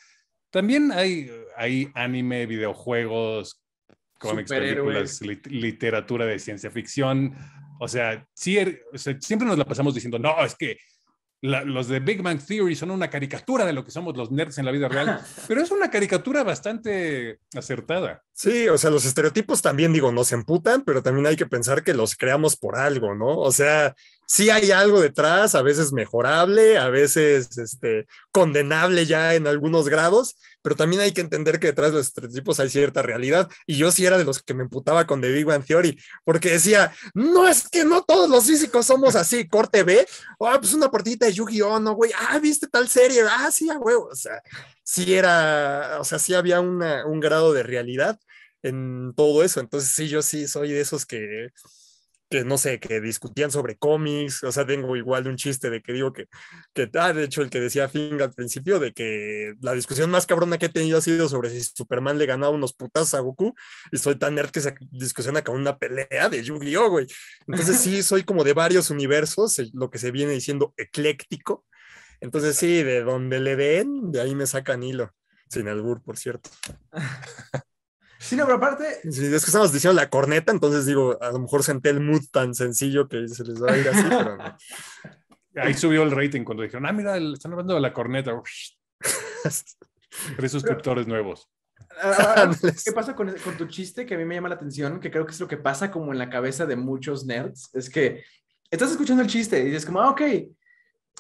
También hay, hay anime, videojuegos, cómics, películas, literatura de ciencia ficción, Er, o sea, siempre nos la pasamos diciendo, no, es que los de Big Bang Theory son una caricatura de lo que somos los nerds en la vida real, pero es una caricatura bastante acertada. Sí, o sea, los estereotipos también, digo, nos emputan, pero también hay que pensar que los creamos por algo, ¿no? O sea, sí hay algo detrás, a veces mejorable, a veces este, condenable ya en algunos grados, pero también hay que entender que detrás de los estereotipos hay cierta realidad. Y yo sí era de los que me emputaba con The Big Bang Theory, porque decía, no es que no todos los físicos somos así, corte B, ah, pues una partidita de Yu-Gi-Oh, no, güey, ah, viste tal serie, ah, sí, a huevo, o sea, sí era, o sea, sí había un grado de realidad en todo eso. Entonces, sí, yo sí soy de esos que, que no sé, que discutían sobre cómics, o sea, tengo igual un chiste de que digo que, que tal, ah, de hecho, el que decía Fing al principio, de que la discusión más cabrona que he tenido ha sido sobre si Superman le ganaba unos putazos a Goku, y soy tan nerd que esa discusión acabó una pelea de Yu-Gi-Oh, güey. Entonces sí, soy como de varios universos, lo que se viene diciendo ecléctico. Entonces sí, de donde le ven de ahí me sacan hilo, sin albur, por cierto. Sí, no, pero aparte. Es que estamos diciendo la corneta, entonces digo, a lo mejor senté el mood tan sencillo que se les va a ir así, pero. Ahí subió el rating cuando dijeron, ah, mira, están hablando de la corneta. Tres suscriptores nuevos. Ah, ah, ¿Qué pasa con, con tu chiste que a mí me llama la atención? Que creo que es lo que pasa como en la cabeza de muchos nerds. Es que estás escuchando el chiste y dices, como, ah, ok.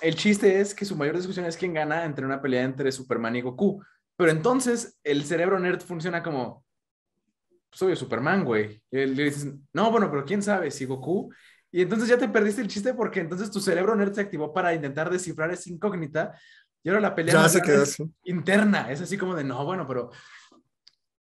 El chiste es que su mayor discusión es quién gana entre una pelea entre Superman y Goku. Pero entonces el cerebro nerd funciona como, soy pues, obvio, Superman, güey. le dices, no, bueno, pero quién sabe si Goku. Y entonces ya te perdiste el chiste porque entonces tu cerebro nerd se activó para intentar descifrar esa incógnita. Y ahora la pelea interna. Es así como de, no, bueno, pero.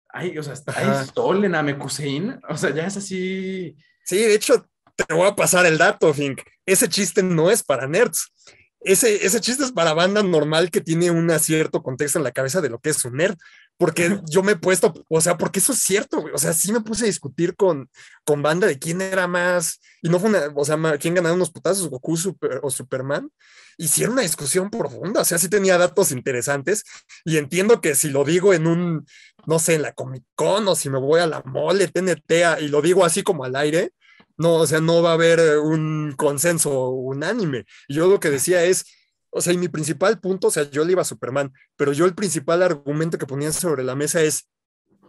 Ay, o sea, hay Sol en Amekusein. O sea, ya es así. Sí, de hecho, te voy a pasar el dato, Fink. Ese chiste no es para nerds. Ese, ese, chiste es para banda normal que tiene un cierto contexto en la cabeza de lo que es un nerd porque yo me he puesto, o sea, porque eso es cierto, O sea, sí me puse a discutir con, con banda de quién era más, y no fue una, o sea, quién ganaba unos putazos, Goku o Superman. Hicieron una discusión profunda, o sea, sí tenía datos interesantes, y entiendo que si lo digo en un, no sé, en la Comic Con, o si me voy a la mole, TNT, y lo digo así como al aire, no, o sea, no va a haber eh, un consenso unánime. Yo lo que decía es, o sea, y mi principal punto, o sea, yo le iba a Superman, pero yo el principal argumento que ponían sobre la mesa es,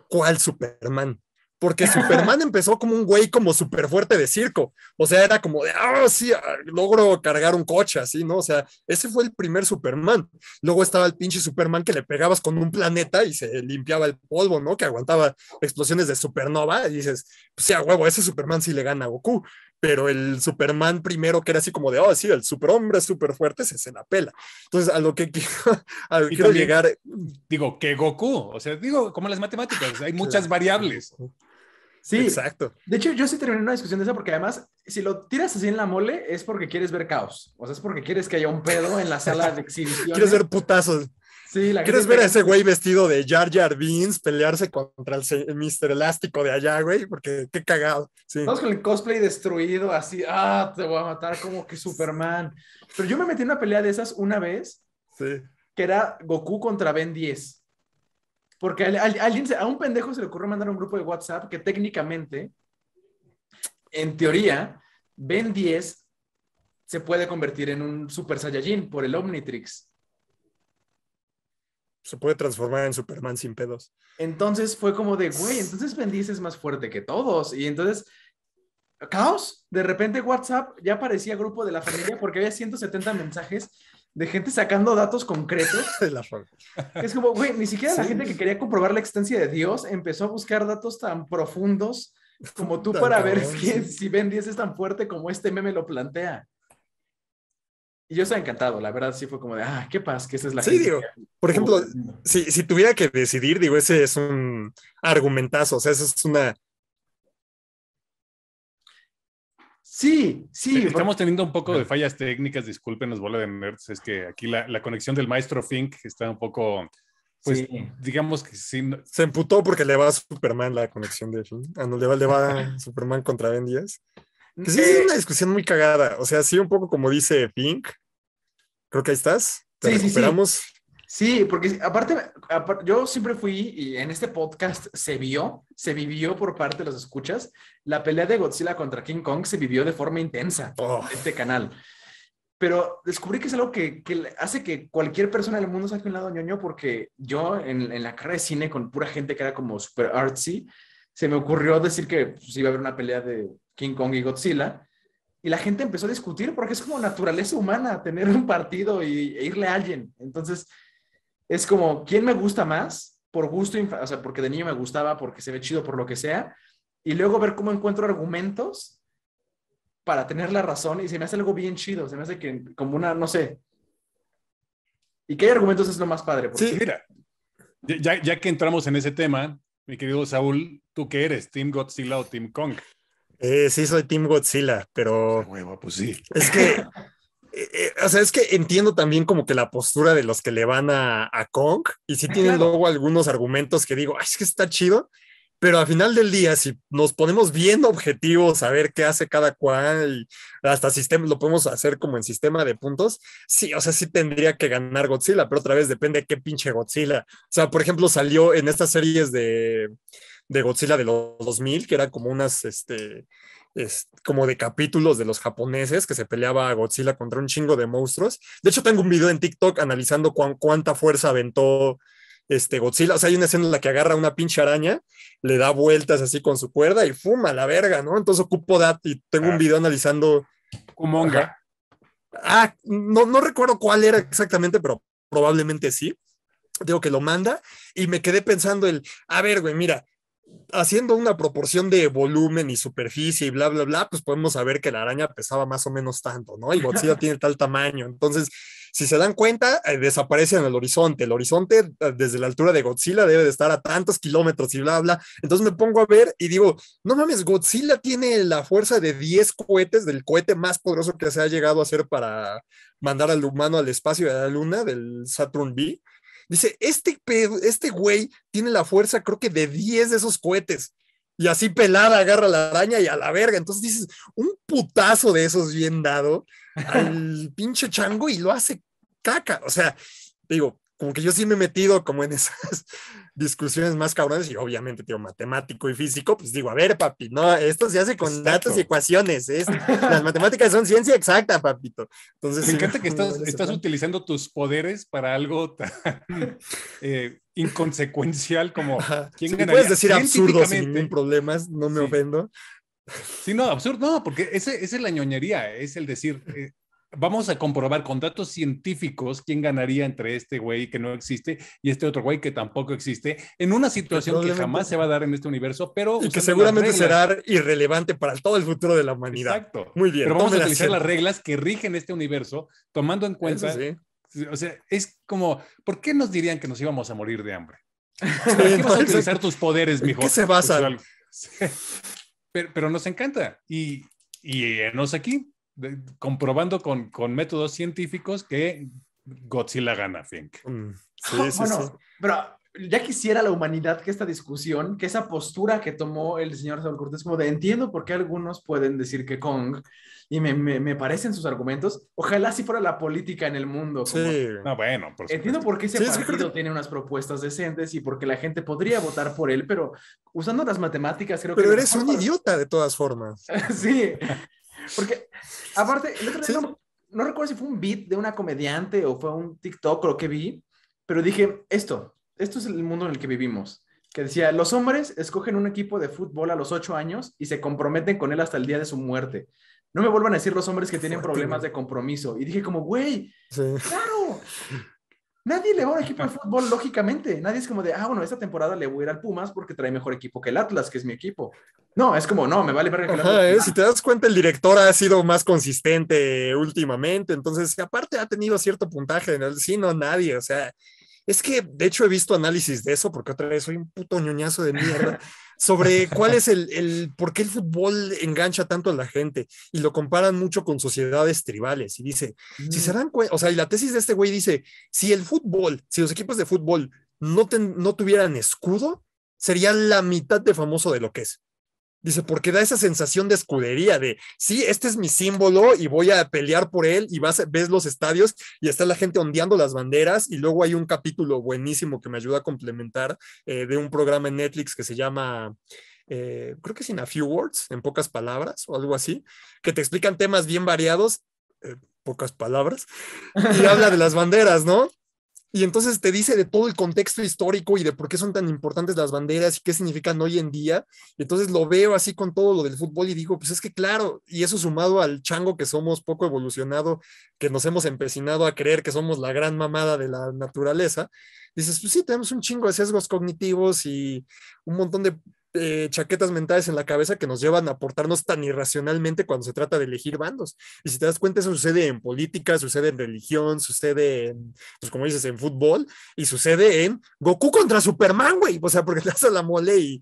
¿cuál Superman? Porque Superman empezó como un güey como súper fuerte de circo. O sea, era como de, ah, sí, ah, logro cargar un coche, así, ¿no? O sea, ese fue el primer Superman. Luego estaba el pinche Superman que le pegabas con un planeta y se limpiaba el polvo, ¿no? Que aguantaba explosiones de supernova. Y dices, pues sí, huevo, ese Superman sí le gana a Goku pero el Superman primero que era así como de, oh, sí, el superhombre súper fuerte, se se la pela. Entonces, a lo que quiero, llegar... Digo, que Goku, o sea, digo, como las matemáticas, hay muchas variables. Sí, exacto. De hecho, yo sí terminé una discusión de esa porque además, si lo tiras así en la mole, es porque quieres ver caos. O sea, es porque quieres que haya un pedo en la sala de exhibición. quieres ver putazos. ¿Quieres ver a ese güey vestido de Jar Jar Beans pelearse contra el Mr. Elástico de allá, güey? Porque qué cagado. Sí. con el cosplay destruido, así, ah, te voy a matar como que Superman. Pero yo me metí en una pelea de esas una vez, que era Goku contra Ben 10. Porque a, alguien, a un pendejo se le ocurrió mandar un grupo de WhatsApp que técnicamente, en teoría, Ben 10 se puede convertir en un Super Saiyajin por el Omnitrix se puede transformar en Superman sin pedos. Entonces fue como de, güey, entonces 10 es más fuerte que todos. Y entonces, caos, de repente WhatsApp ya parecía grupo de la familia porque había 170 mensajes de gente sacando datos concretos. es como, güey, ni siquiera la gente que quería comprobar la existencia de Dios empezó a buscar datos tan profundos como tú para ver si, si Ben 10 es tan fuerte como este meme lo plantea. Y yo estaba encantado, la verdad sí fue como de, ah, qué paz, que esa es la... Sí, por ejemplo, si, tuviera que decidir, digo, ese es un argumentazo, o sea, esa es una... Sí, sí. Estamos teniendo un poco de fallas técnicas, discúlpenos, bola de nerds, es que aquí la, la conexión del maestro Fink está un poco... Pues digamos que sí. Se emputó porque le va a Superman la conexión de Ah, le va, le va a Superman contra Ben 10. Pues sí, es eh, una discusión muy cagada. O sea, sí, un poco como dice Pink. Creo que ahí estás. Te sí, Sí, porque aparte, yo siempre fui, y en este podcast se vio, se vivió por parte de los escuchas, la pelea de Godzilla contra King Kong se vivió de forma intensa en oh. este canal. Pero descubrí que es algo que, que, hace que cualquier persona del mundo saque un lado ñoño, porque yo en, en la carrera de cine con pura gente que era como super artsy, se me ocurrió decir que si pues, iba a haber una pelea de King Kong y Godzilla. Y la gente empezó a discutir porque es como naturaleza humana tener un partido y, e irle a alguien. Entonces, es como, ¿quién me gusta más? Por gusto, o sea, porque de niño me gustaba, porque se ve chido, por lo que sea. Y luego ver cómo encuentro argumentos para tener la razón y se me hace algo bien chido, se me hace que como una, no sé. Y qué hay argumentos es lo más padre. Sí, mira, ya, ya, que entramos en ese tema, mi querido Saúl, ¿tú qué eres? ¿Team Godzilla o Team Kong? Eh, sí, soy Team Godzilla, pero. pues sí. Es que. Eh, eh, o sea, es que entiendo también como que la postura de los que le van a, a Kong, y sí tienen luego algunos argumentos que digo, es que está chido, pero al final del día, si nos ponemos bien objetivos a ver qué hace cada cual, hasta sistema, lo podemos hacer como en sistema de puntos, sí, o sea, sí tendría que ganar Godzilla, pero otra vez depende de qué pinche Godzilla. O sea, por ejemplo, salió en estas series de de Godzilla de los 2000, que era como unas, este, es, como de capítulos de los japoneses que se peleaba a Godzilla contra un chingo de monstruos. De hecho, tengo un video en TikTok analizando cuánta fuerza aventó este Godzilla. O sea, hay una escena en la que agarra una pinche araña, le da vueltas así con su cuerda y fuma la verga, ¿no? Entonces ocupo dat y tengo un ah. video analizando. Kumonga. Ah, no, no recuerdo cuál era exactamente, pero probablemente sí. Digo que lo manda y me quedé pensando el, a ver, güey, mira, haciendo una proporción de volumen y superficie y bla, bla, bla, pues podemos saber que la araña pesaba más o menos tanto, ¿no? Y Godzilla tiene tal tamaño. Entonces, si se dan cuenta, eh, desaparece en el horizonte. El horizonte eh, desde la altura de Godzilla debe de estar a tantos kilómetros y bla, bla. Entonces me pongo a ver y digo, no mames, Godzilla tiene la fuerza de 10 cohetes del cohete más poderoso que se ha llegado a hacer para mandar al humano al espacio de a la luna, del Saturn V. Dice, este, este güey tiene la fuerza, creo que de 10 de esos cohetes. Y así pelada agarra la araña y a la verga. Entonces dices, un putazo de esos bien dado al pinche chango y lo hace caca. O sea, digo, como que yo sí me he metido como en esas discusiones más cabrones y obviamente, tío, matemático y físico, pues digo, a ver, papi, no, esto se hace con datos y ecuaciones, es, las matemáticas son ciencia exacta, papito. Entonces, me encanta que estás, estás utilizando tus poderes para algo tan eh, inconsecuencial como... ¿quién puedes decir absurdo sin problemas no me ofendo. Sí, no, absurdo, no, porque ese, es la ñoñería, es el decir, eh, vamos a comprobar con datos científicos quién ganaría entre este güey que no existe y este otro güey que tampoco existe en una situación que, jamás se va a dar en este universo, pero... que seguramente será irrelevante para todo el futuro de la humanidad. Exacto. Muy bien. Pero vamos a utilizar las reglas que rigen este universo, tomando en cuenta... O sea, es como, ¿por qué nos dirían que nos íbamos a morir de hambre? ¿Por qué utilizar tus poderes, mijo? ¿Qué se basa? Pero, nos encanta y, y nos aquí comprobando con, métodos científicos que Godzilla gana, Fink. Mm. sí, sí, pero ya quisiera la humanidad que esta discusión, que esa postura que tomó el señor Saúl Cortés, como de entiendo por qué algunos pueden decir que Kong, y me, parecen sus argumentos, ojalá si fuera la política en el mundo. sí. No, ah, bueno, por entiendo por qué ese partido tiene unas propuestas decentes y porque la gente podría votar por él, pero usando las matemáticas creo pero que... Pero eres un idiota de todas formas. sí, porque, aparte, no, recuerdo si fue un beat de una comediante o fue un TikTok o lo que vi, pero dije, esto, esto es el mundo en el que vivimos. Que decía, los hombres escogen un equipo de fútbol a los ocho años y se comprometen con él hasta el día de su muerte. No me vuelvan a decir los hombres que tienen problemas de compromiso. Y dije como, güey, claro, Nadie le va a un equipo de fútbol, lógicamente. Nadie es como de, ah, bueno, esta temporada le voy a ir al Pumas porque trae mejor equipo que el Atlas, que es mi equipo. No, es como, no, me vale ver que el Atlas. si te das cuenta, el director ha sido más consistente últimamente. Entonces, aparte ha tenido cierto puntaje. el Sí, no, nadie. O sea, es que de hecho he visto análisis de eso porque otra vez soy un puto ñoñazo de mierda. sobre cuál es el, el, por qué el fútbol engancha tanto a la gente y lo comparan mucho con sociedades tribales y dice, si se mm. dan cuenta, o sea, y la tesis de este güey dice, si el fútbol, si los equipos de fútbol no, ten, no tuvieran escudo, sería la mitad de famoso de lo que es. Dice, porque da esa sensación de escudería, de, sí, este es mi símbolo y voy a pelear por él y vas, ves los estadios y está la gente ondeando las banderas y luego hay un capítulo buenísimo que me ayuda a complementar eh, de un programa en Netflix que se llama... Eh, creo que es en a few words, en pocas palabras o algo así, que te explican temas bien variados, eh, pocas palabras, y habla de las banderas, ¿no? y entonces te dice de todo el contexto histórico y de por qué son tan importantes las banderas y qué significan hoy en día. Entonces lo veo así con todo lo del fútbol y digo, pues es que claro, y eso sumado al chango que somos poco evolucionado, que nos hemos empecinado a creer que somos la gran mamada de la naturaleza, dices, pues sí, tenemos un chingo de sesgos cognitivos y un montón de eh, chaquetas mentales en la cabeza que nos llevan a portarnos tan irracionalmente cuando se trata de elegir bandos. Y si te das cuenta, eso sucede en política, sucede en religión, sucede pues como dices, en fútbol y sucede en Goku contra Superman, güey. O sea, porque te das a la mole y,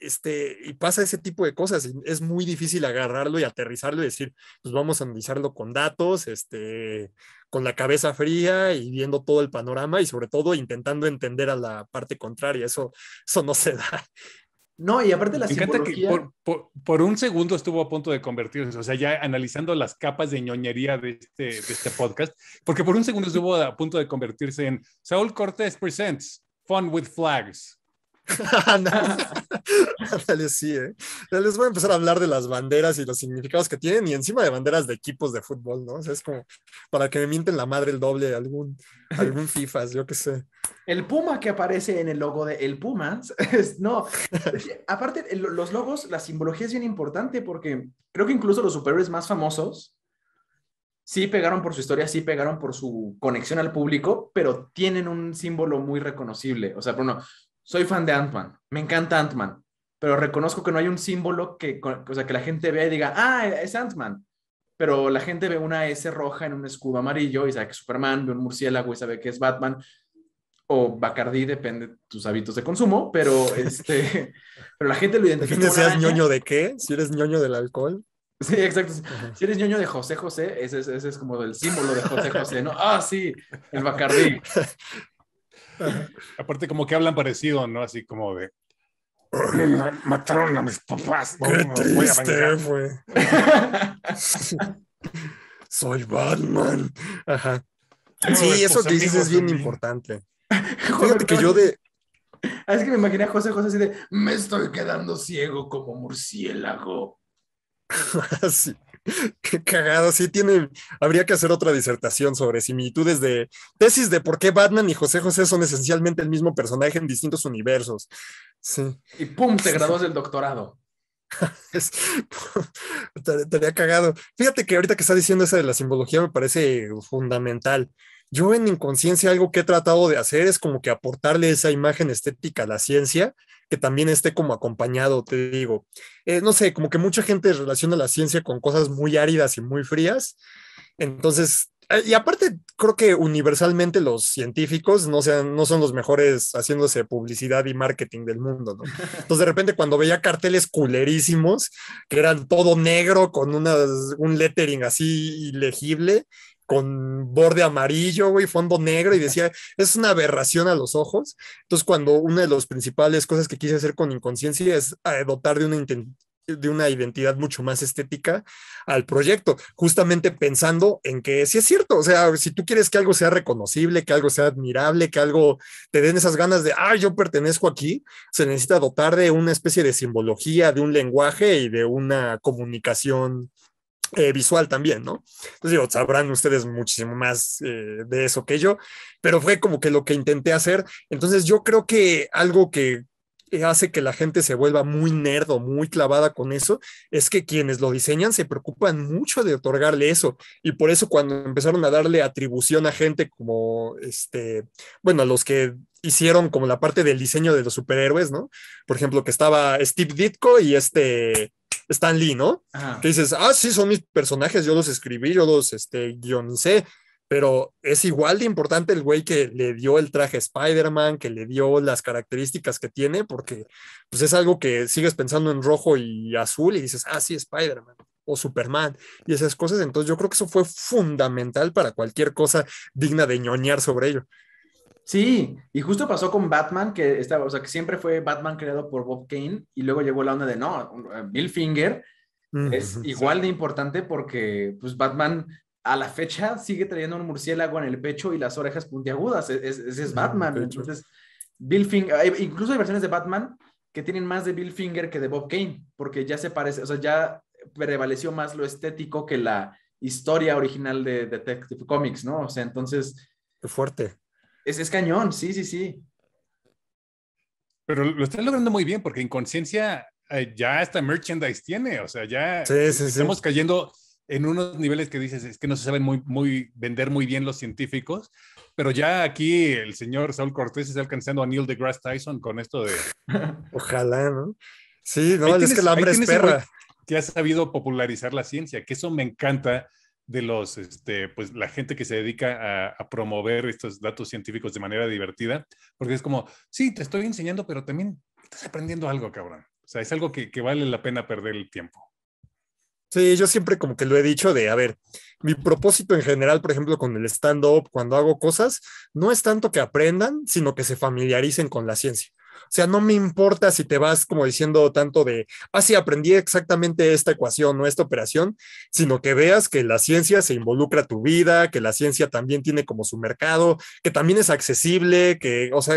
este, y pasa ese tipo de cosas. es muy difícil agarrarlo y aterrizarlo y decir, pues vamos a analizarlo con datos, este, con la cabeza fría y viendo todo el panorama y sobre todo intentando entender a la parte contraria. Eso, eso no se da. No, y aparte la Me que por, por, un segundo estuvo a punto de convertirse, o sea, ya analizando las capas de ñoñería de este, de este podcast, porque por un segundo estuvo a punto de convertirse en Saúl Cortés Presents Fun with Flags. Ándale, sí, ¿eh? Les voy a empezar a hablar de las banderas y los significados que tienen y encima de banderas de equipos de fútbol, ¿no? O sea, es como para que me mienten la madre el doble algún, algún FIFA, yo qué sé. El Puma que aparece en el logo de El Pumas, no. Aparte, los logos, la simbología es bien importante porque creo que incluso los superhéroes más famosos sí pegaron por su historia, sí pegaron por su conexión al público, pero tienen un símbolo muy reconocible. O sea, bueno, soy fan de Ant-Man, me encanta Ant-Man, pero reconozco que no hay un símbolo que, o sea, que la gente vea y diga, ah, es Ant-Man. Pero la gente ve una S roja en un escudo amarillo y sabe que es Superman, ve un murciélago y sabe que es Batman o Bacardi, depende de tus hábitos de consumo, pero este, pero la gente lo identifica. ¿De seas ñoño de qué? Si eres ñoño del alcohol. Sí, exacto. Si eres ñoño de José José, ese, es como el símbolo de José José, ¿no? Ah, sí, el Bacardi. Aparte, como que hablan parecido, ¿no? Así como de. Mataron a mis papás. ¿no? Qué triste fue. Soy Batman. Ajá. Sí, eso que dices es bien importante. Fíjate que yo de, es que me imaginé a José José así de, me estoy quedando ciego como murciélago. Así. Ah, Qué cagado, sí tiene, habría que hacer otra disertación sobre similitudes de tesis de por qué Batman y José José son esencialmente el mismo personaje en distintos universos. Sí. Y pum, te graduas del doctorado. Te había cagado. Fíjate que ahorita que está diciendo esa de la simbología me parece fundamental. Yo en inconsciencia algo que he tratado de hacer es como que aportarle esa imagen estética a la ciencia que también esté como acompañado, te digo. Eh, no sé, como que mucha gente relaciona la ciencia con cosas muy áridas y muy frías. Entonces, eh, y aparte, creo que universalmente los científicos no, sean, no son los mejores haciéndose publicidad y marketing del mundo, ¿no? Entonces, de repente, cuando veía carteles culerísimos, que eran todo negro, con un lettering así ilegible, con borde amarillo, y fondo negro, y decía, es una aberración a los ojos. Entonces, cuando una de las principales cosas que quise hacer con inconsciencia es eh, dotar de una, de una identidad mucho más estética al proyecto, justamente pensando en que si es cierto, o sea, si tú quieres que algo sea reconocible, que algo sea admirable, que algo te den esas ganas de, ah, yo pertenezco aquí, se necesita dotar de una especie de simbología, de un lenguaje y de una comunicación eh, visual también, ¿no? Entonces sabrán ustedes muchísimo más eh, de eso que yo, pero fue como que lo que intenté hacer. Entonces yo creo que algo que hace que la gente se vuelva muy nerd o muy clavada con eso es que quienes lo diseñan se preocupan mucho de otorgarle eso y por eso cuando empezaron a darle atribución a gente como este bueno a los que hicieron como la parte del diseño de los superhéroes, ¿no? Por ejemplo, que estaba Steve Ditko y este Stan Lee, ¿no? Que dices, ah, sí, son mis personajes, yo los escribí, yo los este, guionicé, pero es igual de importante el güey que le dio el traje Spider-Man, que le dio las características que tiene, porque pues es algo que sigues pensando en rojo y azul y dices, ah, sí, Spider-Man o Superman y esas cosas. Entonces yo creo que eso fue fundamental para cualquier cosa digna de ñoñar sobre ello. Sí, y justo pasó con Batman, que estaba, sea, que siempre fue Batman creado por Bob Kane y luego llegó la onda de no, Bill eh, Finger es igual de importante porque pues Batman a la fecha sigue trayendo un murciélago en el pecho y las orejas puntiagudas, e-, ese es, Batman, entonces Bill Finger, incluso hay versiones de Batman que tienen más de Bill Finger que de Bob Kane, porque ya se parece, o sea, ya prevaleció más lo estético que la historia original de Detective Comics, ¿no? O sea, entonces... Qué fuerte. Es, cañón, sí, sí, sí. Pero lo están logrando muy bien porque en conciencia eh, ya esta merchandise tiene, o sea, ya estamos cayendo en unos niveles que dices, es que no se saben muy, muy vender muy bien los científicos, pero ya aquí el señor Saul Cortés está alcanzando a Neil deGrasse Tyson con esto de... Ojalá, ¿no? Sí, no, es que el hambre es perra. Que ha sabido popularizar la ciencia, que eso me encanta de los, este, pues la gente que se dedica a, promover estos datos científicos de manera divertida, porque es como, sí, te estoy enseñando, pero también estás aprendiendo algo, cabrón. O sea, es algo que, que vale la pena perder el tiempo. Sí, yo siempre como que lo he dicho de, a ver, mi propósito en general, por ejemplo, con el stand-up, cuando hago cosas, no es tanto que aprendan, sino que se familiaricen con la ciencia. O sea, no me importa si te vas como diciendo tanto de, ah, sí, aprendí exactamente esta ecuación o esta operación, sino que veas que la ciencia se involucra a tu vida, que la ciencia también tiene como su mercado, que también es accesible, que, o sea,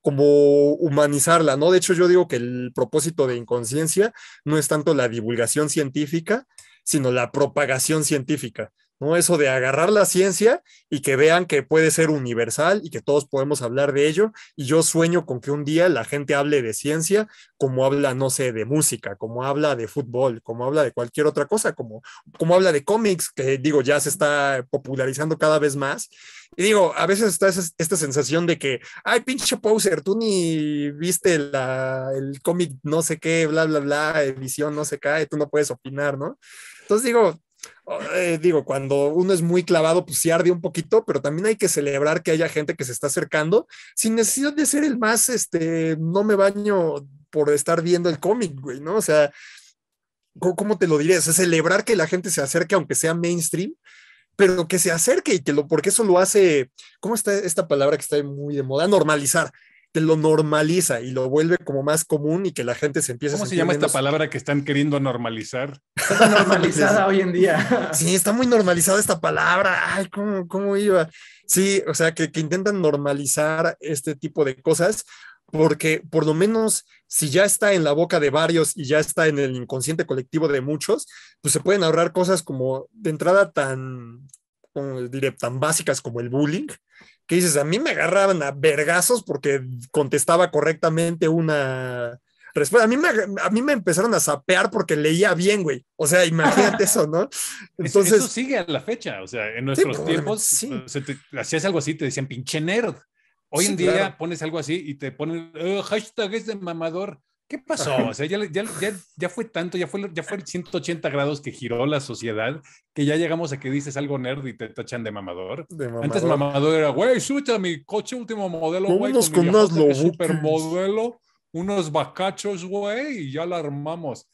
como humanizarla, ¿no? De hecho, yo digo que el propósito de inconsciencia no es tanto la divulgación científica, sino la propagación científica. ¿no? Eso de agarrar la ciencia y que vean que puede ser universal y que todos podemos hablar de ello. Y yo sueño con que un día la gente hable de ciencia como habla, no sé, de música, como habla de fútbol, como habla de cualquier otra cosa, como, como habla de cómics, que digo, ya se está popularizando cada vez más. Y digo, a veces está esta sensación de que, ay, pinche poser, tú ni viste el cómic no sé qué, bla, bla, bla, edición no sé qué, tú no puedes opinar, ¿no? Entonces digo, eh, digo, cuando uno es muy clavado, pues sí arde un poquito, pero también hay que celebrar que haya gente que se está acercando sin necesidad de ser el más, este, no me baño por estar viendo el cómic, güey, ¿no? O sea, ¿cómo te lo diré? O celebrar que la gente se acerque, aunque sea mainstream, pero que se acerque y que lo, porque eso lo hace, ¿cómo está esta palabra que está muy de moda? Normalizar te lo normaliza y lo vuelve como más común y que la gente se empieza ¿Cómo se llama esta palabra que están queriendo normalizar? Está normalizada hoy en día. Sí, está muy normalizada esta palabra. Ay, ¿cómo, cómo iba? Sí, o sea, que, intentan normalizar este tipo de cosas porque por lo menos si ya está en la boca de varios y ya está en el inconsciente colectivo de muchos, pues se pueden ahorrar cosas como de entrada tan, tan básicas como el bullying, que dices, a mí me agarraban a vergazos porque contestaba correctamente una respuesta. A mí me, a mí me empezaron a sapear porque leía bien, güey. O sea, imagínate eso, ¿no? Entonces, eso, sigue a la fecha. O sea, en nuestros tiempos, sí. hacías algo así, te decían pinche nerd. Hoy en día pones algo así y te ponen eh, hashtag es de mamador. ¿Qué pasó? O sea, ya, ya, ya, ya, fue tanto, ya fue, ya fue 180 grados que giró la sociedad, que ya llegamos a que dices algo nerd y te tachan de mamador. Antes mamador era, güey, súbete a mi coche último modelo, güey, con, con unas supermodelo, unos bacachos, güey, y ya la armamos.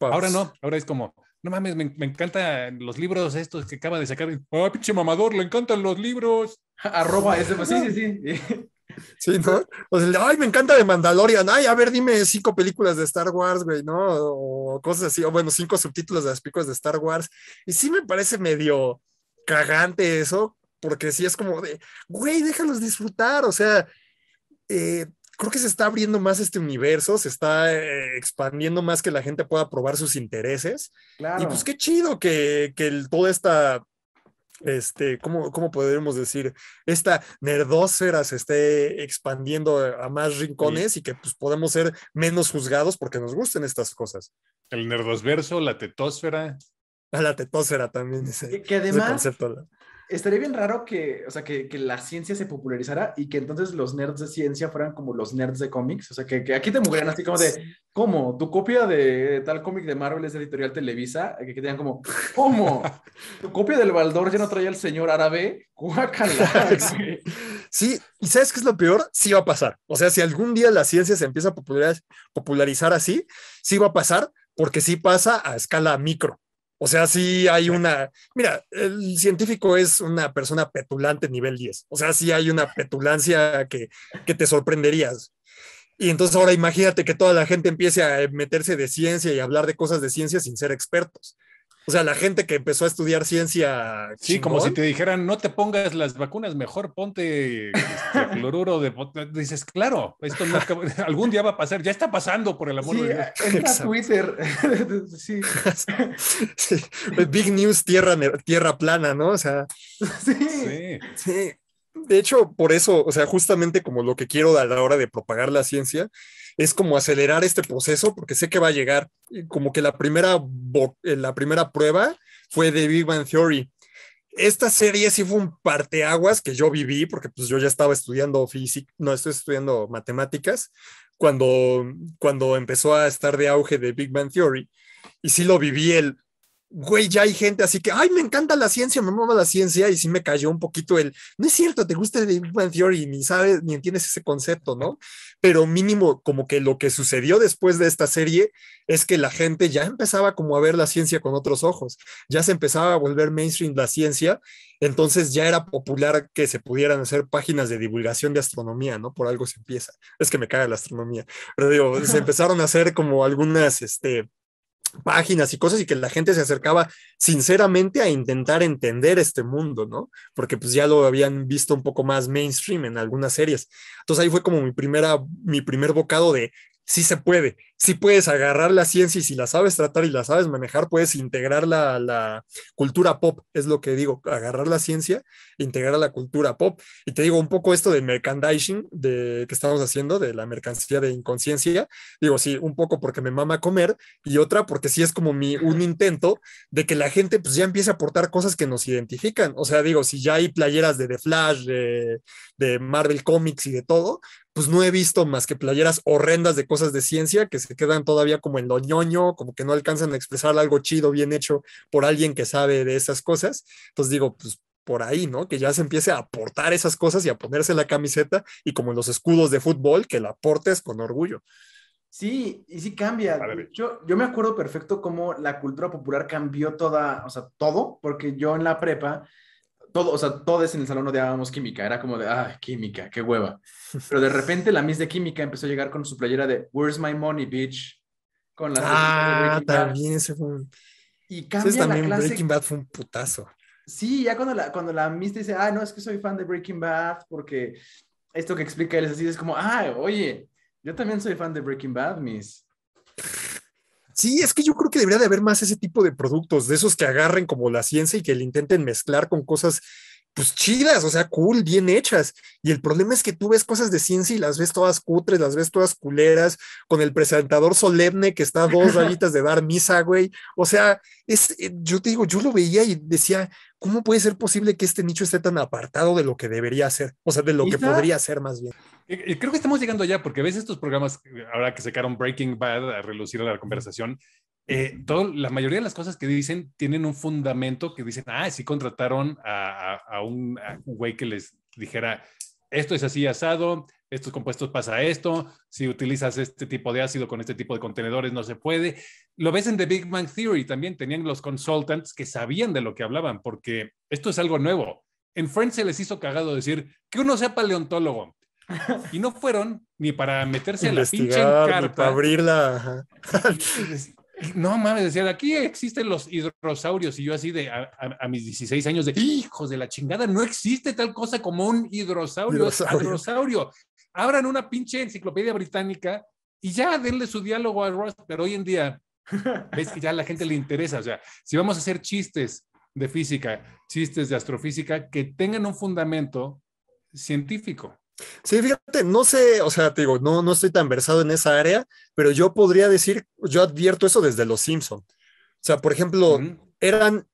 Ahora no, ahora es como, no mames, me, me, encantan los libros estos que acaba de sacar. Ah, pinche mamador, le encantan los libros. Arroba, ese, sí, sí, sí. Sí, ¿no? O sea, ay, me encanta de Mandalorian, ay, a ver, dime cinco películas de Star Wars, güey, ¿no? O cosas así, o bueno, cinco subtítulos de las películas de Star Wars. Y sí me parece medio cagante eso, porque sí es como de, güey, déjalos disfrutar, o sea, eh, creo que se está abriendo más este universo, se está eh, expandiendo más que la gente pueda probar sus intereses. Y pues qué chido que, que toda esta este, ¿cómo, cómo podemos decir? Esta nerdósfera se esté expandiendo a más rincones y que pues, podemos ser menos juzgados porque nos gusten estas cosas. El nerdosverso, la tetósfera. A ah, la tetósfera también. Ese, que además, estaría bien raro que, o sea, que, la ciencia se popularizara y que entonces los nerds de ciencia fueran como los nerds de cómics. O sea, que, aquí te mugrean así como de, ¿cómo? ¿Tu copia de tal cómic de Marvel es editorial Televisa? Eh, que, te digan como, ¿cómo? ¿Tu copia del Baldor ya no traía el señor árabe? ¡Guácala! Sí. y ¿sabes qué es lo peor? Sí va a pasar. O sea, si algún día la ciencia se empieza a popularizar así, sí va a pasar porque sí pasa a escala micro. O sea, sí hay una. Mira, el científico es una persona petulante nivel 10. O sea, sí hay una petulancia que, que te sorprenderías. Y entonces ahora imagínate que toda la gente empiece a meterse de ciencia y hablar de cosas de ciencia sin ser expertos. O sea, la gente que empezó a estudiar ciencia. Sí, como si te dijeran, no te pongas las vacunas, mejor ponte este, cloruro de Dices, claro, esto algún día va a pasar, ya está pasando, por el amor de Dios. Eh, Twitter. Big News, tierra, tierra plana, ¿no? O sea. Sí. sí. De hecho, por eso, o sea, justamente como lo que quiero a la hora de propagar la ciencia es como acelerar este proceso porque sé que va a llegar. Eh, como que la primera, eh, la primera prueba fue de Big Bang Theory. Esta serie sí fue un parteaguas que yo viví porque pues yo ya estaba estudiando física, no estoy estudiando matemáticas cuando, cuando empezó a estar de auge de Big Bang Theory. Y sí lo viví el, güey, ya hay gente así que, ay, me encanta la ciencia, me mama la ciencia, y sí me cayó un poquito el, no es cierto, te gusta el Big Theory, ni sabes, ni entiendes ese concepto, ¿no? Pero mínimo, como que lo que sucedió después de esta serie es que la gente ya empezaba como a ver la ciencia con otros ojos, ya se empezaba a volver mainstream la ciencia, entonces ya era popular que se pudieran hacer páginas de divulgación de astronomía, ¿no? Por algo se empieza, es que me cae la astronomía, pero digo, se empezaron a hacer como algunas, este, páginas y cosas y que la gente se acercaba sinceramente a intentar entender este mundo, ¿no? Porque pues ya lo habían visto un poco más mainstream en algunas series. Entonces ahí fue como mi primera mi primer bocado de sí se puede, si puedes agarrar la ciencia y si la sabes tratar y la sabes manejar, puedes integrarla a la cultura pop, es lo que digo, agarrar la ciencia, integrar a la cultura pop. Y te digo un poco esto de merchandising de, que estamos haciendo, de la mercancía de inconsciencia, digo, sí, un poco porque me mama comer y otra porque sí es como mi, un intento de que la gente pues ya empiece a aportar cosas que nos identifican. O sea, digo, si ya hay playeras de The Flash, de, de Marvel Comics y de todo, pues no he visto más que playeras horrendas de cosas de ciencia que se quedan todavía como en lo ñoño, como que no alcanzan a expresar algo chido, bien hecho por alguien que sabe de esas cosas. Entonces digo, pues por ahí, ¿no? Que ya se empiece a aportar esas cosas y a ponerse la camiseta y como los escudos de fútbol, que la aportes con orgullo. Sí, y sí cambia. Yo, yo me acuerdo perfecto cómo la cultura popular cambió toda, o sea, todo, porque yo en la prepa todo, o sea, todos en el salón odiábamos química, era como de, ah química, qué hueva. Pero de repente la Miss de Química empezó a llegar con su playera de Where's My Money, bitch? Con la Ah, también se fue Y cambia la clase... Breaking Bad fue un putazo. Sí, ya cuando la, cuando la Miss dice, ah, no, es que soy fan de Breaking Bad, porque esto que explica él es así, es como, ah, oye, yo también soy fan de Breaking Bad, Miss. Sí, es que yo creo que debería de haber más ese tipo de productos, de esos que agarren como la ciencia y que le intenten mezclar con cosas pues chidas, o sea, cool, bien hechas. Y el problema es que tú ves cosas de ciencia y las ves todas cutres, las ves todas culeras, con el presentador solemne que está dos rayitas de dar misa, güey. O sea, es, eh, yo te digo, yo lo veía y decía, ¿cómo puede ser posible que este nicho esté tan apartado de lo que debería ser? O sea, de lo que podría ser más bien. Creo que estamos llegando ya, porque ves estos programas, ahora que sacaron Breaking Bad a relucir a la conversación, eh, todo, la mayoría de las cosas que dicen tienen un fundamento que dicen, ah, sí contrataron a, a, a un güey que les dijera, esto es así asado, estos compuestos pasa esto, si utilizas este tipo de ácido con este tipo de contenedores no se puede. Lo ves en The Big Bang Theory también, tenían los consultants que sabían de lo que hablaban, porque esto es algo nuevo. En Friends se les hizo cagado decir que uno sea paleontólogo. Y no fueron ni para meterse en la pinche encarta. Para abrirla. no mames, decía, aquí existen los hidrosaurios y yo así de a, mis 16 años de hijos de la chingada, no existe tal cosa como un hidrosaurio, Abran una pinche enciclopedia británica y ya denle su diálogo a Ross, pero hoy en día ves que ya la gente le interesa, o sea, si vamos a hacer chistes de física, chistes de astrofísica, que tengan un fundamento científico. Sí, fíjate, no sé, o sea, te digo, no, no estoy tan versado en esa área, pero yo podría decir, yo advierto eso desde Los Simpson. O sea, por ejemplo, eran,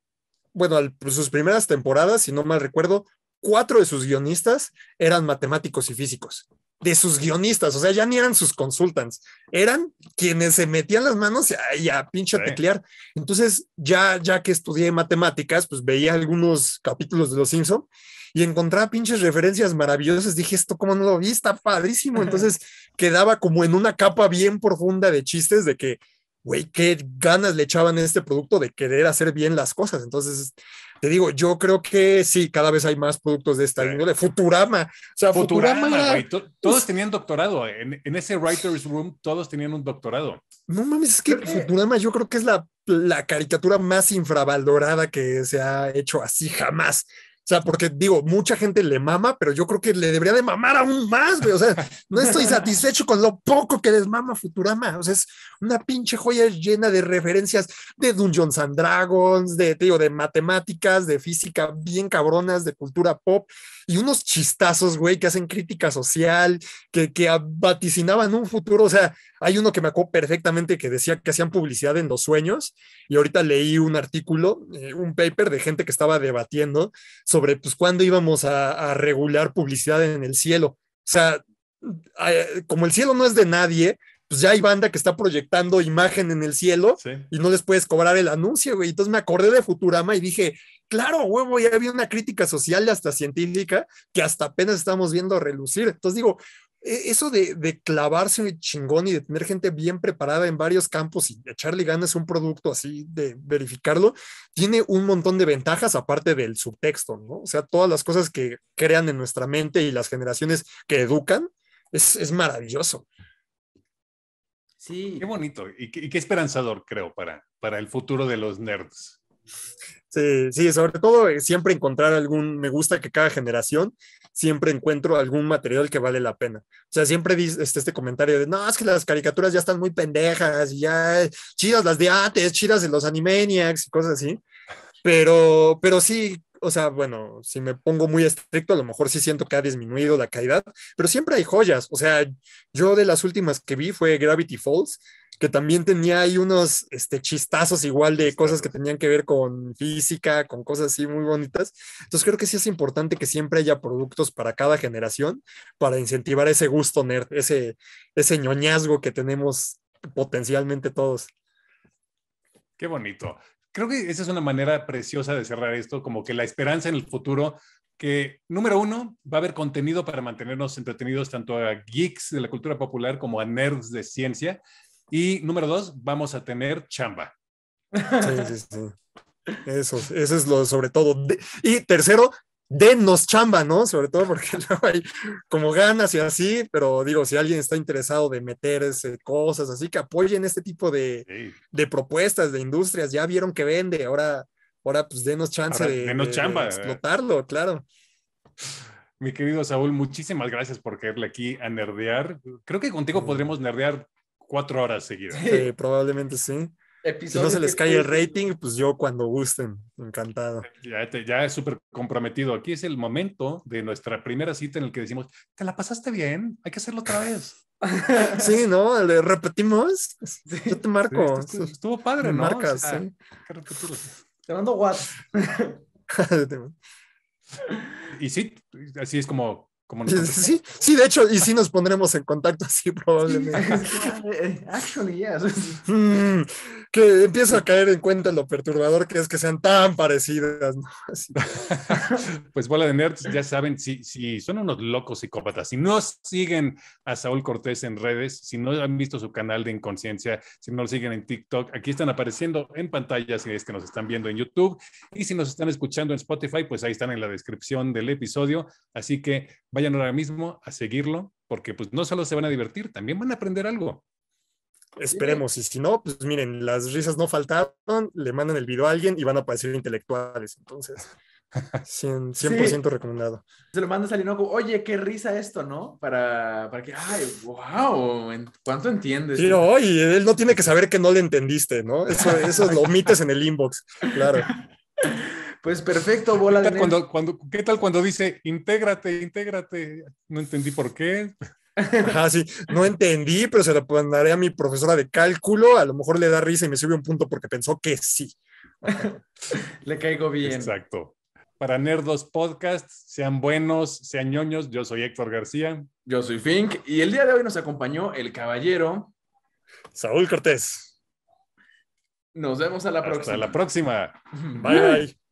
bueno, pues, sus primeras temporadas, si no mal recuerdo, cuatro de sus guionistas eran matemáticos y físicos. De sus guionistas, o sea, ya ni eran sus consultants, eran quienes se metían las manos y a, pinche teclear. Entonces, ya, ya que estudié matemáticas, pues veía algunos capítulos de Los Simpson y encontraba pinches referencias maravillosas. Dije, esto cómo no lo vi, está padrísimo. Entonces quedaba como en una capa bien profunda de chistes de que, güey, qué ganas le echaban a este producto de querer hacer bien las cosas. Entonces, te digo, yo creo que sí, cada vez hay más productos de esta índole. Futurama. O sea, Futurama. todos tenían doctorado. En, en, ese Writer's Room, todos tenían un doctorado. No mames, es que Futurama yo creo que es la, la caricatura más infravalorada que se ha hecho así jamás. O sea, porque digo, mucha gente le mama, pero yo creo que le debería de mamar aún más, güey. O sea, no estoy satisfecho con lo poco que les mama Futurama. O sea, es una pinche joya llena de referencias de Dungeons and Dragons, de, de matemáticas, de física bien cabronas, de cultura pop y unos chistazos, güey, que hacen crítica social, que, que vaticinaban un futuro. O sea, hay uno que me acuerdo perfectamente que decía que hacían publicidad en los sueños y ahorita leí un artículo, eh, un paper de gente que estaba debatiendo sobre, pues, cuándo íbamos a, regular publicidad en el cielo. O sea, como el cielo no es de nadie, pues ya hay banda que está proyectando imagen en el cielo y no les puedes cobrar el anuncio, güey. Entonces me acordé de Futurama y dije, claro, huevo, ya había una crítica social y hasta científica que hasta apenas estamos viendo relucir. Entonces digo, e, eso de, clavarse un chingón y de tener gente bien preparada en varios campos y echarle ganas un producto así, de verificarlo, tiene un montón de ventajas aparte del subtexto, ¿no? O sea, todas las cosas que crean en nuestra mente y las generaciones que educan, es, maravilloso. Sí. Qué bonito y qué, esperanzador, creo, para, para el futuro de los nerds. Sí, sobre todo eh, siempre encontrar algún, me gusta que cada generación siempre encuentro algún material que vale la pena. O sea, siempre dice este, este, comentario de, no, es que las caricaturas ya están muy pendejas, ya eh, chidas las de antes, chidas de los Animaniacs y cosas así. Pero, pero sí, o sea, bueno, si me pongo muy estricto, a lo mejor sí siento que ha disminuido la calidad, pero siempre hay joyas. O sea, yo de las últimas que vi fue Gravity Falls que también tenía ahí unos este, chistazos igual de cosas que tenían que ver con física, con cosas así muy bonitas. Entonces creo que sí es importante que siempre haya productos para cada generación para incentivar ese gusto nerd, ese, ese ñoñazgo que tenemos potencialmente todos. Qué bonito. Creo que esa es una manera preciosa de cerrar esto, como que la esperanza en el futuro que, número uno, va a haber contenido para mantenernos entretenidos tanto a geeks de la cultura popular como a nerds de ciencia. Y número dos, vamos a tener chamba. Sí, sí, sí. Eso, eso es lo sobre todo. y tercero, denos chamba, ¿no? Sobre todo porque no hay como ganas y así, pero digo, si alguien está interesado de meterse cosas, así que apoyen este tipo de, propuestas, de industrias, ya vieron que vende, ahora, ahora pues denos chance de, ¿eh? explotarlo, claro. Mi querido Saúl, muchísimas gracias por quererle aquí a nerdear. Creo que contigo podremos nerdear cuatro horas seguidas. probablemente sí. Si no se les cae el rating, pues yo cuando gusten, encantado. Ya, ya es súper comprometido. Aquí es el momento de nuestra primera cita en el que decimos, ¿te la pasaste bien? Hay que hacerlo otra vez. sí, ¿no? Le repetimos. Yo te marco. estuvo, padre, ¿no? Marcas, Te mando WhatsApp. y sí, así es como sí, sí, de hecho, y sí nos pondremos en contacto, así probablemente. Eh, actually, yes. Mm, que empieza a caer en cuenta lo perturbador que es que sean tan parecidas. pues bola de nerds, ya saben, si, si son unos locos psicópatas, si no siguen a Saúl Cortés en redes, si no han visto su canal de Inconsciencia, si no lo siguen en TikTok, aquí están apareciendo en pantalla si es que nos están viendo en YouTube y si nos están escuchando en Spotify, pues ahí están en la descripción del episodio. Así que vayan ahora mismo a seguirlo, porque pues no solo se van a divertir, también van a aprender algo. Esperemos, y si no, pues miren, las risas no faltaron, le mandan el video a alguien y van a parecer intelectuales, entonces 100%, recomendado. Se lo mandas al Inoku, oye, qué risa esto, ¿no? Para, para que, ay, wow, ¿cuánto entiendes? no, y él no tiene que saber que no le entendiste, ¿no? Eso, eso lo omites en el inbox, claro. Pues perfecto, bola ¿Qué tal cuando dice, intégrate, intégrate? No entendí por qué. Ah, sí, no entendí, pero se lo mandaré a mi profesora de cálculo. A lo mejor le da risa y me sube un punto porque pensó que sí. le caigo bien. Exacto. Para Nerdos Podcasts, sean buenos, sean ñoños. Yo soy Héctor García. Yo soy Fink. Y el día de hoy nos acompañó el caballero Saúl Cortés. Nos vemos a la próxima. Hasta la próxima. bye.